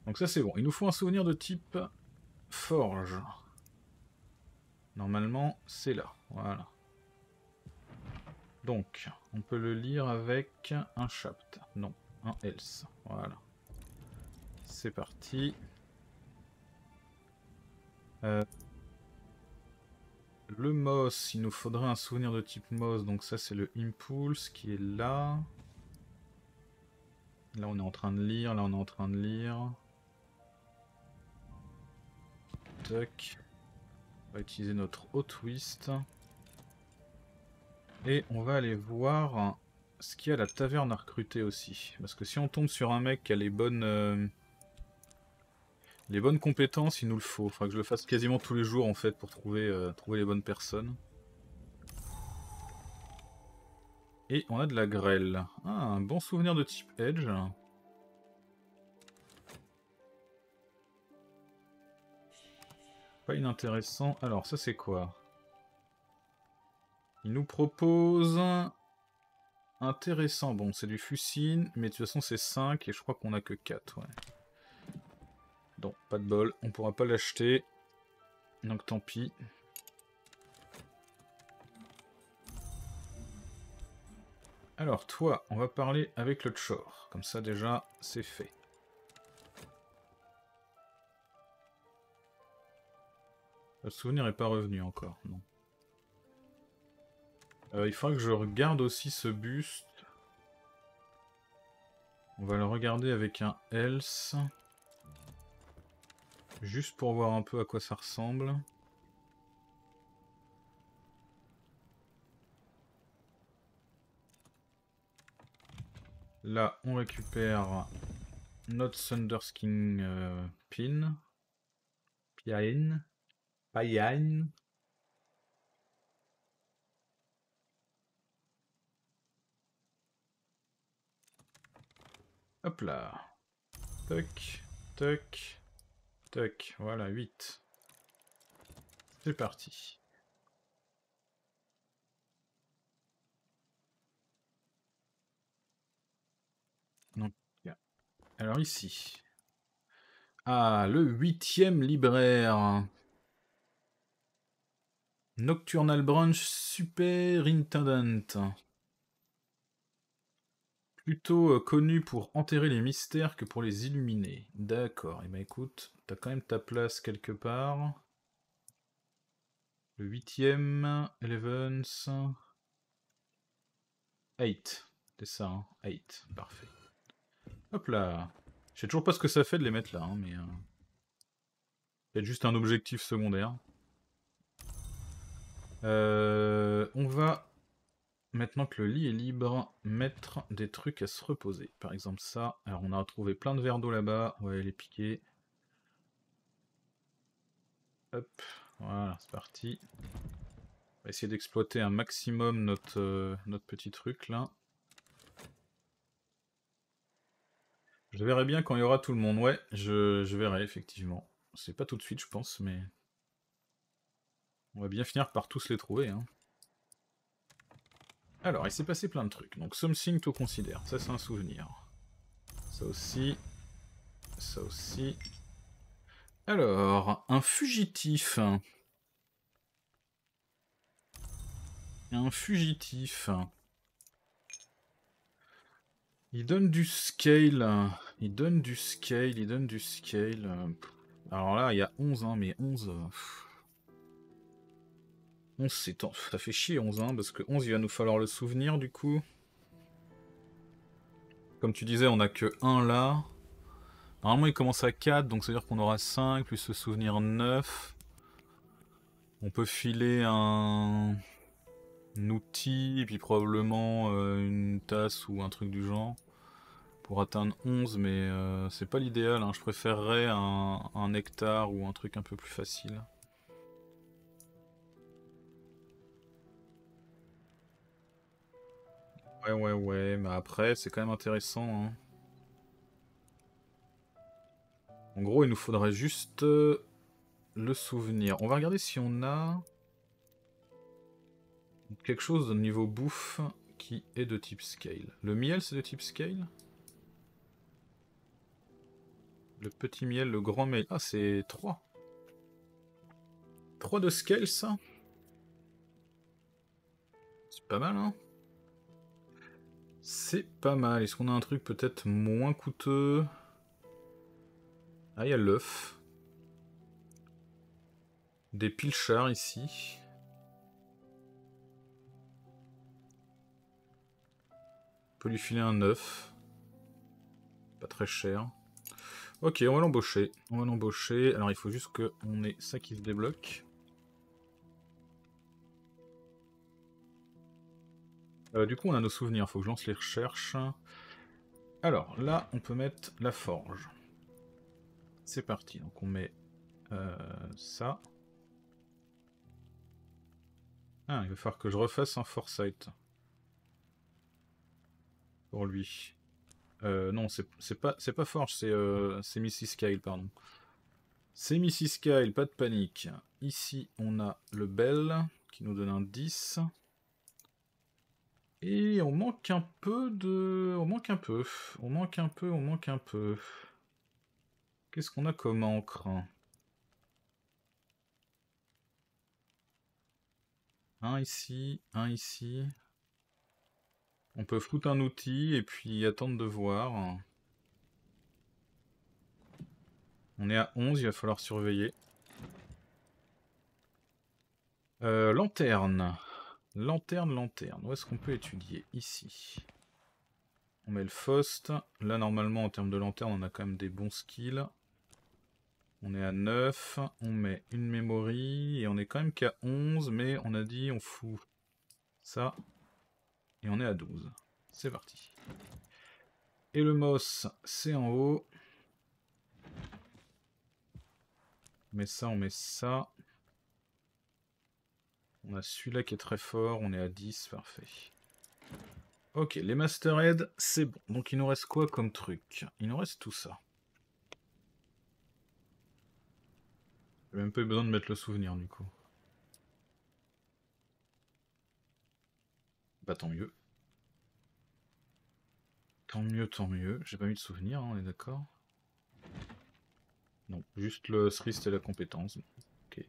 Donc ça c'est bon. Il nous faut un souvenir de type Forge. Normalement, c'est là. Voilà. Donc, on peut le lire avec un chapte. Non, un else. Voilà. C'est parti. Euh, le Moss, il nous faudrait un souvenir de type Moss. Donc ça, c'est le Impulse qui est là. Là, on est en train de lire. Là, on est en train de lire. Tac. On va utiliser notre haut twist. Et on va aller voir ce qu'il y a à la taverne à recruter aussi. Parce que si on tombe sur un mec qui a les bonnes... Euh, les bonnes compétences, il nous le faut. Il Faudra que je le fasse quasiment tous les jours en fait pour trouver, euh, trouver les bonnes personnes. Et on a de la grêle. Ah, un bon souvenir de type Edge. Pas inintéressant. Alors, ça c'est quoi Il nous propose... Intéressant, bon, c'est du fucine, mais de toute façon c'est 5 et je crois qu'on a que 4, ouais. Donc, pas de bol, on pourra pas l'acheter. Donc tant pis. Alors toi, on va parler avec le Tchor. Comme ça déjà, c'est fait. Le souvenir n'est pas revenu encore, non. Euh, il faudra que je regarde aussi ce buste. On va le regarder avec un else. Juste pour voir un peu à quoi ça ressemble. Là, on récupère notre Thunderskin euh, Pin. pin païenne Hop là. Toc, toc, toc. Voilà, 8. C'est parti. Donc, alors ici. Ah, le huitième libraire. Nocturnal Brunch Superintendent. Plutôt euh, connu pour enterrer les mystères que pour les illuminer. D'accord, et bah ben écoute, t'as quand même ta place quelque part. Le huitième, Elevens... 8. C'est ça, hein 8. Parfait. Hop là. Je sais toujours pas ce que ça fait de les mettre là, hein, mais... c'est euh, juste un objectif secondaire. Euh, on va, maintenant que le lit est libre, mettre des trucs à se reposer. Par exemple ça. Alors on a retrouvé plein de verres d'eau là-bas. On va les piquer. Hop. Voilà, c'est parti. On va essayer d'exploiter un maximum notre, euh, notre petit truc là. Je verrai bien quand il y aura tout le monde. Ouais, je verrai effectivement. C'est pas tout de suite, je pense, mais on va bien finir par tous les trouver. Hein. Alors, il s'est passé plein de trucs. Donc, something to consider. Ça, c'est un souvenir. Ça aussi. Ça aussi. Alors, un fugitif. Un fugitif. Il donne du scale. Il donne du scale. Il donne du scale. Alors là, il y a 11, hein, mais 11... 11, c'est... Ça fait chier 11, hein, parce que 11, il va nous falloir le souvenir, du coup. Comme tu disais, on a que 1 là. Normalement, il commence à 4, donc ça veut dire qu'on aura 5, plus le souvenir 9. On peut filer un, outil, et puis probablement euh, une tasse ou un truc du genre. Pour atteindre 11, mais euh, c'est pas l'idéal. Hein. Je préférerais un... un nectar ou un truc un peu plus facile. Ouais, ouais, ouais, mais après, c'est quand même intéressant. Hein. En gros, il nous faudrait juste euh, le souvenir. On va regarder si on a quelque chose de niveau bouffe qui est de type scale. Le miel, c'est de type scale Le petit miel, le grand miel. Ah, c'est 3. 3 de scale, ça C'est pas mal, hein c'est pas mal. Est-ce qu'on a un truc peut-être moins coûteux Ah, il y a l'œuf. Des pilchards ici. On peut lui filer un œuf. Pas très cher. Ok, on va l'embaucher. On va l'embaucher. Alors, il faut juste qu'on ait ça qui se débloque. Euh, du coup, on a nos souvenirs, faut que je lance les recherches. Alors, là, on peut mettre la forge. C'est parti, donc on met euh, ça. Ah, il va falloir que je refasse un foresight. Pour lui. Euh, non, c'est pas, pas forge, c'est euh, Missy pardon. C'est pas de panique. Ici, on a le Bell, qui nous donne un 10. Et on manque un peu de... On manque un peu. On manque un peu, on manque un peu. Qu'est-ce qu'on a comme encre Un ici, un ici. On peut foutre un outil et puis attendre de voir. On est à 11, il va falloir surveiller. Euh, lanterne. Lanterne, lanterne. Où est-ce qu'on peut étudier Ici. On met le Faust, Là, normalement, en termes de lanterne, on a quand même des bons skills. On est à 9. On met une memory. Et on est quand même qu'à 11. Mais on a dit, on fout ça. Et on est à 12. C'est parti. Et le Moss, c'est en haut. On met ça, on met ça. On a celui-là qui est très fort, on est à 10, parfait. Ok, les Masterheads, c'est bon. Donc il nous reste quoi comme truc Il nous reste tout ça. J'ai même pas eu besoin de mettre le souvenir du coup. Bah tant mieux. Tant mieux, tant mieux. J'ai pas mis de souvenir, hein, on est d'accord Non, juste le stress et la compétence. Ok.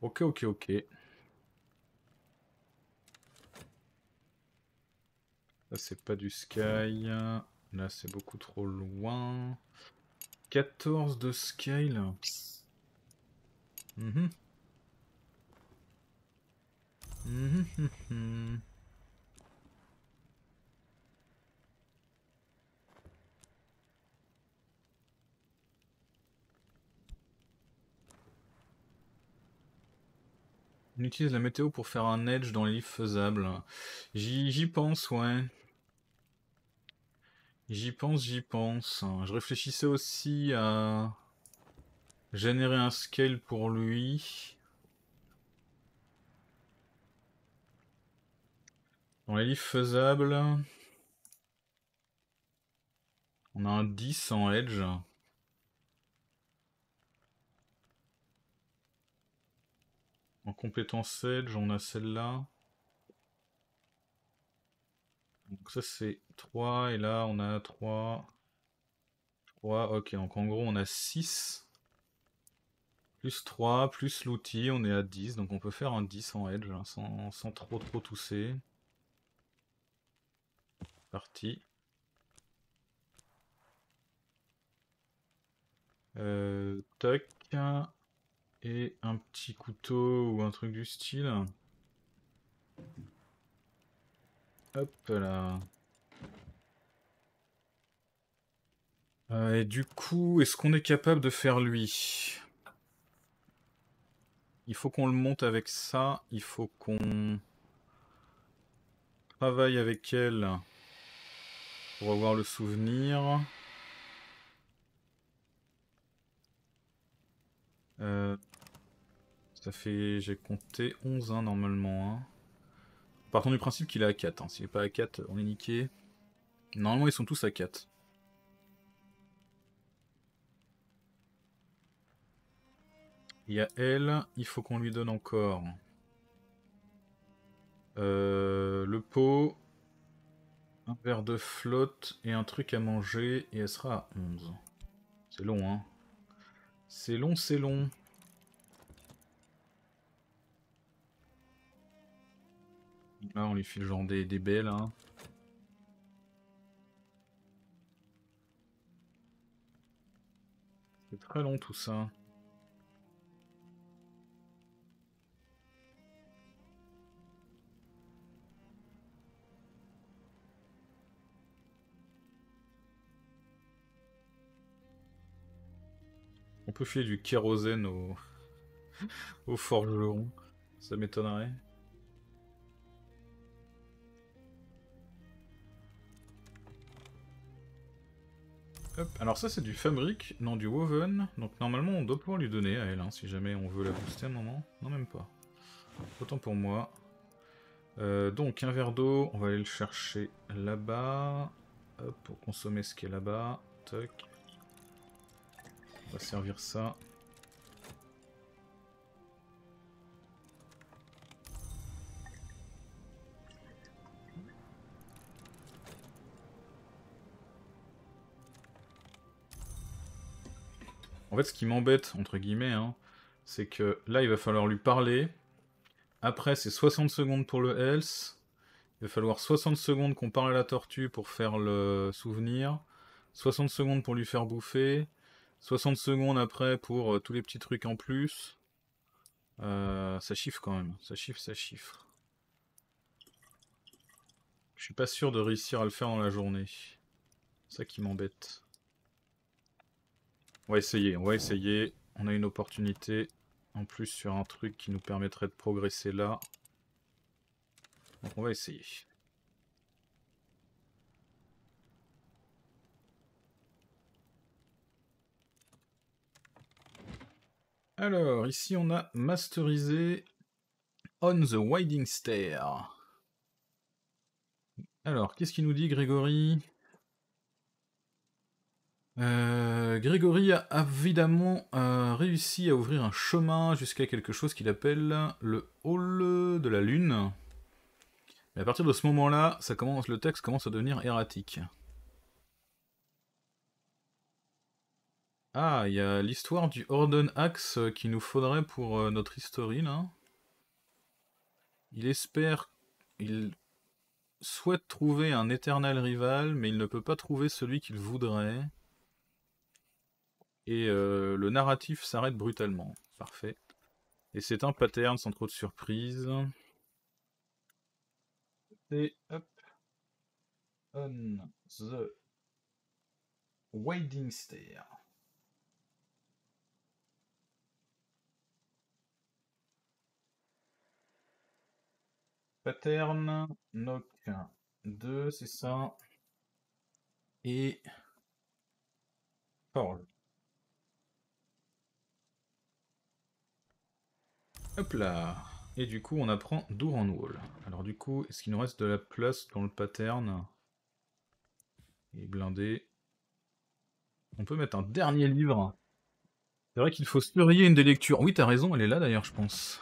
Ok, ok, ok. Là, c'est pas du sky. Là, c'est beaucoup trop loin. 14 de sky mhm. mhm, mhm, On utilise la météo pour faire un edge dans les livres faisables. J'y pense, ouais. J'y pense, j'y pense. Je réfléchissais aussi à générer un scale pour lui. Dans les livres faisables, on a un 10 en edge. En compétence edge, on a celle-là. Donc ça c'est 3, et là on a 3, 3, ok, donc en gros on a 6, plus 3, plus l'outil, on est à 10, donc on peut faire un 10 en edge, hein, sans, trop trop tousser. Parti. Euh, toc. Et un petit couteau ou un truc du style. Hop là. Euh, et du coup, est-ce qu'on est capable de faire lui Il faut qu'on le monte avec ça. Il faut qu'on travaille avec elle pour avoir le souvenir. Euh, ça fait, j'ai compté 11 hein, normalement. Hein. Partons du principe qu'il est à 4. Hein. S'il n'est pas à 4, on est niqué. Normalement, ils sont tous à 4. Il y a elle, il faut qu'on lui donne encore euh, le pot, un verre de flotte et un truc à manger, et elle sera à 11. C'est long, hein C'est long, c'est long. Là, on lui file genre des, des belles, hein. C'est très long tout ça. On peut filer du kérosène au, au forgeron. Ça m'étonnerait. Hop. Alors ça c'est du fabric, non du woven. Donc normalement on doit pouvoir lui donner à elle, hein, si jamais on veut la booster à un moment. Non même pas. Autant pour moi. Euh, donc un verre d'eau, on va aller le chercher là-bas. pour consommer ce qui est là-bas. Toc. On va servir ça. En fait, ce qui m'embête, entre guillemets, hein, c'est que là, il va falloir lui parler. Après, c'est 60 secondes pour le health. Il va falloir 60 secondes qu'on parle à la tortue pour faire le souvenir. 60 secondes pour lui faire bouffer. 60 secondes après pour euh, tous les petits trucs en plus. Euh, ça chiffre quand même, ça chiffre, ça chiffre. Je suis pas sûr de réussir à le faire dans la journée. ça qui m'embête. On va essayer, on va essayer. On a une opportunité en plus sur un truc qui nous permettrait de progresser là. Donc on va essayer. Alors, ici on a masterisé On the Winding Stair. Alors, qu'est-ce qu'il nous dit Grégory euh, Grégory a évidemment euh, réussi à ouvrir un chemin jusqu'à quelque chose qu'il appelle le hall de la lune. Mais à partir de ce moment-là, ça commence, le texte commence à devenir erratique. Ah, il y a l'histoire du Horden Axe euh, qu'il nous faudrait pour euh, notre history, là. Hein. Il espère... Il souhaite trouver un éternel rival, mais il ne peut pas trouver celui qu'il voudrait. Et euh, le narratif s'arrête brutalement. Parfait. Et c'est un pattern sans trop de surprise. Et hop. On the Wading Stair. pattern. Knock 2, c'est ça. Et Paul. Hop là Et du coup, on apprend Door en Wall. Alors du coup, est-ce qu'il nous reste de la place dans le pattern Et blindé. On peut mettre un dernier livre. C'est vrai qu'il faut se une des lectures. Oui, t'as raison, elle est là d'ailleurs, je pense.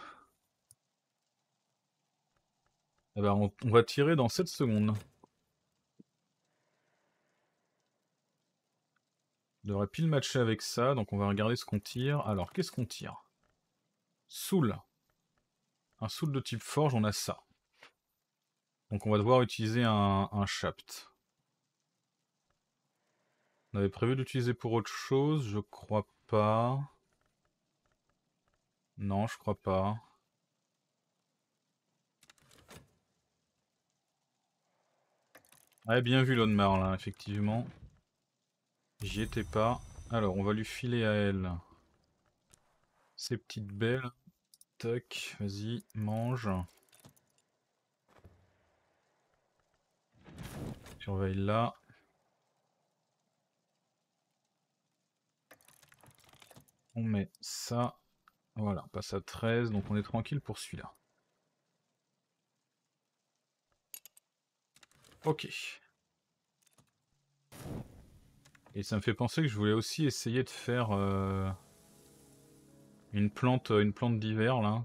Eh ben, on, va tirer dans 7 secondes. On devrait pile matcher avec ça, donc on va regarder ce qu'on tire. Alors, qu'est-ce qu'on tire Soul. Un soul de type forge, on a ça. Donc on va devoir utiliser un, un shaft. On avait prévu d'utiliser pour autre chose, je crois pas. Non, je crois pas. Ah bien vu l'Onmar là, effectivement. J'y étais pas. Alors, on va lui filer à elle. Ces petites belles. Tac, vas-y, mange. Surveille là. On met ça. Voilà, on passe à 13, donc on est tranquille pour celui-là. Ok. Et ça me fait penser que je voulais aussi essayer de faire euh, une plante, une plante d'hiver là.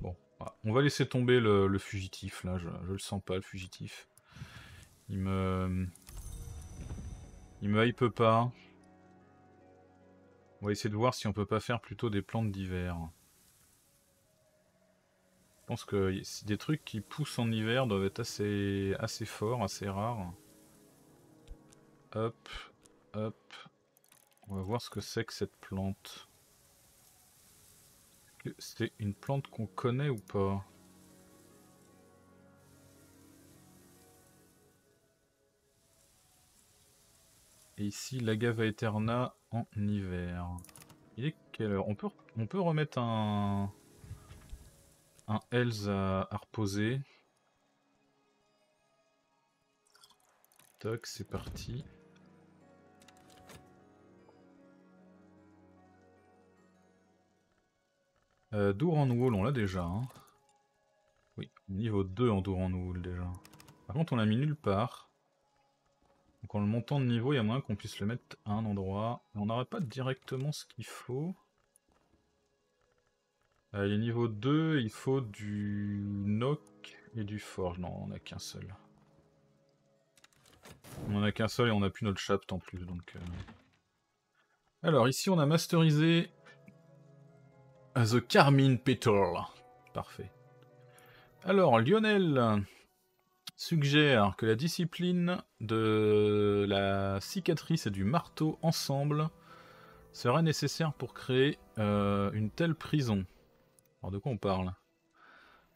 Bon, ah, on va laisser tomber le, fugitif là. Je, je, le sens pas le fugitif. Il me, il me hype pas. On va essayer de voir si on peut pas faire plutôt des plantes d'hiver. Je pense que des trucs qui poussent en hiver doivent être assez, assez forts, assez rares. Hop, hop. On va voir ce que c'est que cette plante. C'est une plante qu'on connaît ou pas Et ici, l'agave eterna en hiver. Il est quelle heure on peut, on peut remettre un un else à, reposer. Tac, c'est parti. Euh, Dour en wall on l'a déjà. Hein. Oui, niveau 2 en Dour en wall déjà. Par contre, on l'a mis nulle part. Donc en le montant de niveau, il y a moyen qu'on puisse le mettre à un endroit. on n'aurait pas directement ce qu'il faut. Euh, les niveaux 2, il faut du knock et du forge. Non, on n'a qu'un seul. On n'a qu'un seul et on n'a plus notre chapte en plus. donc. Euh. Alors ici on a masterisé The Carmine Petal. Parfait. Alors Lionel suggère que la discipline de la cicatrice et du marteau ensemble serait nécessaire pour créer euh, une telle prison. Alors de quoi on parle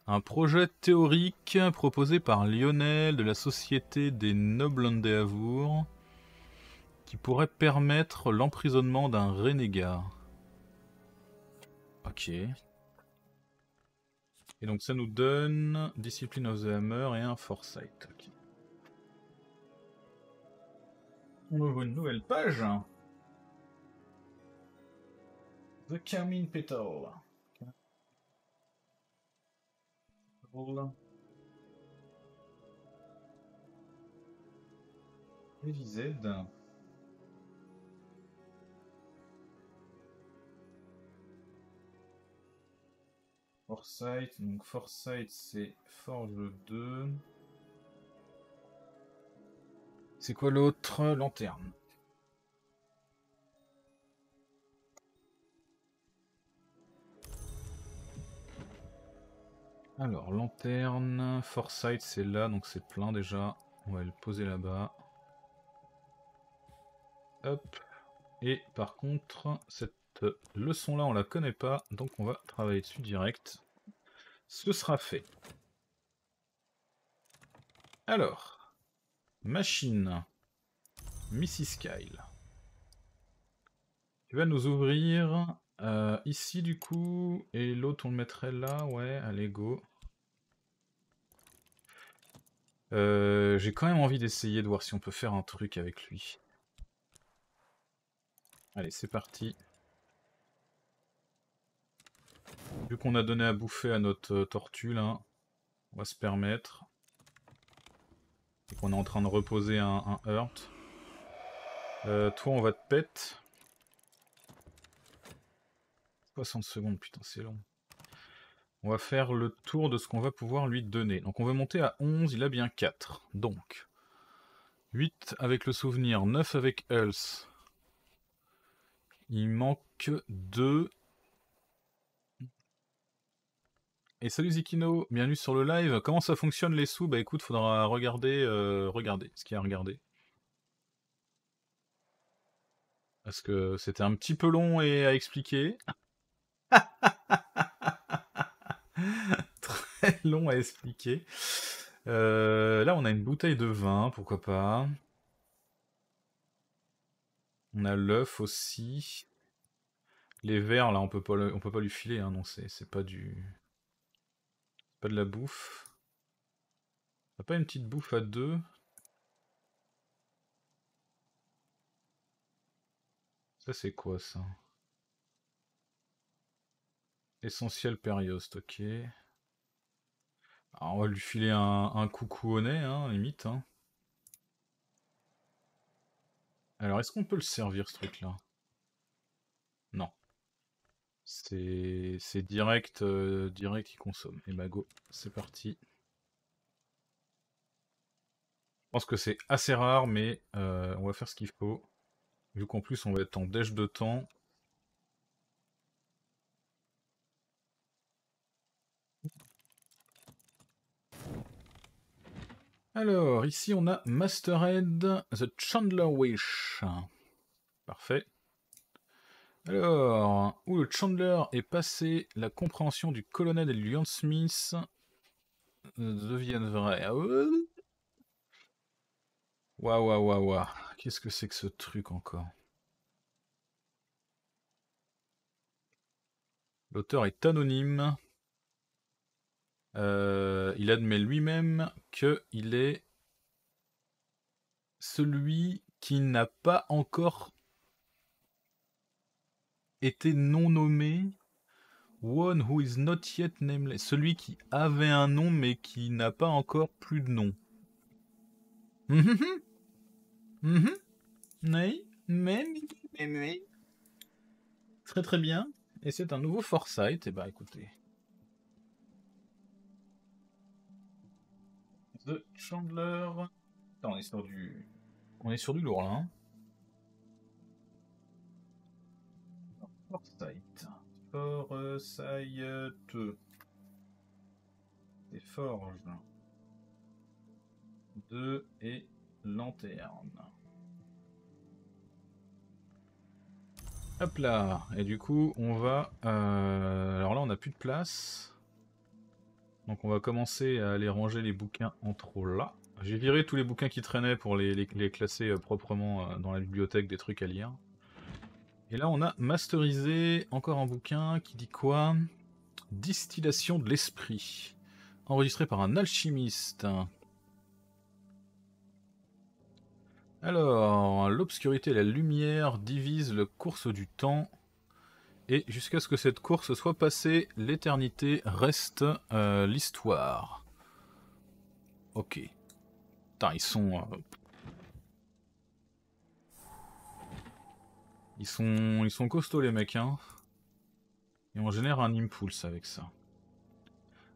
Un projet théorique proposé par Lionel de la Société des Nobles de qui pourrait permettre l'emprisonnement d'un renégat. Ok. Et donc ça nous donne Discipline of the Hammer et un Foresight. On ouvre une nouvelle page. The Carmine Petal. Voilà. Foresight, donc Foresight c'est Forge 2. C'est quoi l'autre Lanterne. Alors, lanterne, foresight c'est là, donc c'est plein déjà. On va le poser là-bas. Hop. Et par contre, cette leçon-là, on la connaît pas, donc on va travailler dessus direct. Ce sera fait. Alors, machine, Mrs. Kyle. Tu vas nous ouvrir euh, ici du coup, et l'autre on le mettrait là, ouais, allez go. Euh, j'ai quand même envie d'essayer de voir si on peut faire un truc avec lui. Allez, c'est parti. Vu qu'on a donné à bouffer à notre euh, tortue là, on va se permettre. On est en train de reposer un, un Hurt. toi on va te pète. 60 secondes, putain, c'est long. On va faire le tour de ce qu'on va pouvoir lui donner. Donc on veut monter à 11, il a bien 4. Donc, 8 avec le souvenir, 9 avec Else. Il manque 2. Et salut Zikino, bienvenue sur le live. Comment ça fonctionne les sous Bah écoute, faudra regarder, euh, regarder ce qu'il y a à regarder. Parce que c'était un petit peu long et à expliquer. *laughs* Très long à expliquer. Euh, là, on a une bouteille de vin, pourquoi pas. On a l'œuf aussi. Les verres, là, on peut pas, on peut pas lui filer, non, hein, c'est pas du... Pas de la bouffe. On pas une petite bouffe à deux Ça, c'est quoi, ça Essentiel Périoste, ok. Alors on va lui filer un, coucou au nez, hein, limite. Hein. Alors, est-ce qu'on peut le servir, ce truc-là Non. C'est direct, euh, direct, il consomme. Et eh bah ben, go, c'est parti. Je pense que c'est assez rare, mais euh, on va faire ce qu'il faut. Vu qu'en plus, on va être en déche de temps, Alors, ici on a Masterhead The Chandler Wish. Parfait. Alors, où le Chandler est passé, la compréhension du colonel et Smith deviennent vraie. Ah waouh, waouh, waouh, waouh. Qu'est-ce que c'est que ce truc encore L'auteur est anonyme. Euh, il admet lui-même qu'il est celui qui n'a pas encore été non nommé. One who is not yet nameless. Celui qui avait un nom mais qui n'a pas encore plus de nom. Mm-hmm. Mm-hmm. Mm-hmm. Très très bien. Et c'est un nouveau Foresight. Et eh bah ben, écoutez. de Chandler. on est sur du. On est sur du lourd là. Hein Foresight. Des forges. Deux et lanterne. Hop là. Et du coup, on va. Euh, alors là, on a plus de place. Donc on va commencer à aller ranger les bouquins entre là. J'ai viré tous les bouquins qui traînaient pour les, classer euh, proprement euh, dans la bibliothèque des trucs à lire. Et là on a masterisé encore un bouquin qui dit quoi Distillation de l'esprit. Enregistré par un alchimiste. Alors, l'obscurité et la lumière divisent le cours du temps. Et jusqu'à ce que cette course soit passée, l'éternité reste euh, l'histoire. Ok. Putain, ils sont... Euh, ils sont... Ils sont costauds les mecs, hein. Et on génère un impulse avec ça.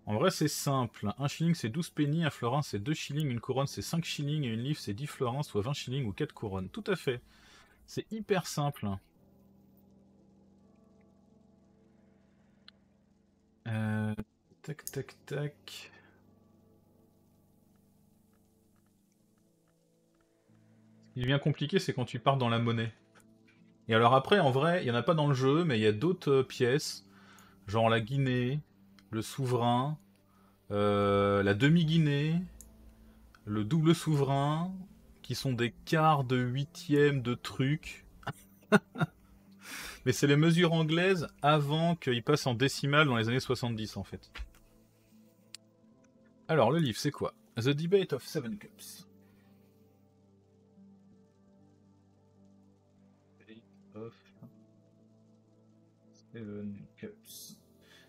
En vrai, c'est simple. Un shilling, c'est 12 pennies, un florin, c'est 2 shillings, une couronne, c'est 5 shillings, et une livre, c'est 10 florins, soit 20 shillings ou 4 couronnes. Tout à fait. C'est hyper simple. Euh, tac, tac, tac. Ce qui devient compliqué, c'est quand tu pars dans la monnaie. Et alors après, en vrai, il n'y en a pas dans le jeu, mais il y a d'autres euh, pièces, genre la Guinée, le souverain, euh, la demi-Guinée, le double souverain, qui sont des quarts de huitième de trucs. *laughs* mais c'est les mesures anglaises avant qu'ils passent en décimales dans les années 70 en fait. Alors le livre c'est quoi The Debate of Seven Cups. Cups.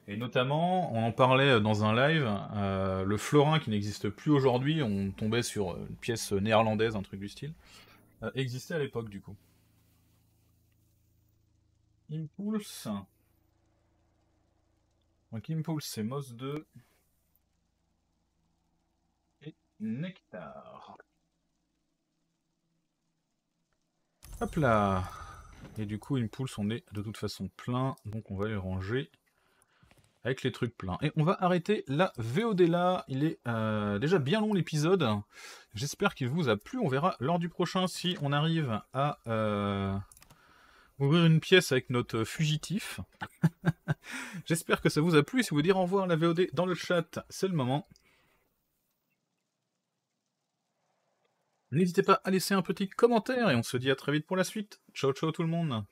Et notamment, on en parlait dans un live, euh, le florin qui n'existe plus aujourd'hui, on tombait sur une pièce néerlandaise, un truc du style, euh, existait à l'époque du coup. Impulse. Donc Impulse, c'est Moss 2. Et Nectar. Hop là Et du coup, Impulse, on est de toute façon plein, donc on va les ranger avec les trucs pleins. Et on va arrêter la VOD là. Il est euh, déjà bien long l'épisode. J'espère qu'il vous a plu. On verra lors du prochain si on arrive à... Euh, ouvrir une pièce avec notre fugitif. *laughs* J'espère que ça vous a plu. Si vous dire au revoir à la VOD dans le chat, c'est le moment. N'hésitez pas à laisser un petit commentaire et on se dit à très vite pour la suite. Ciao ciao tout le monde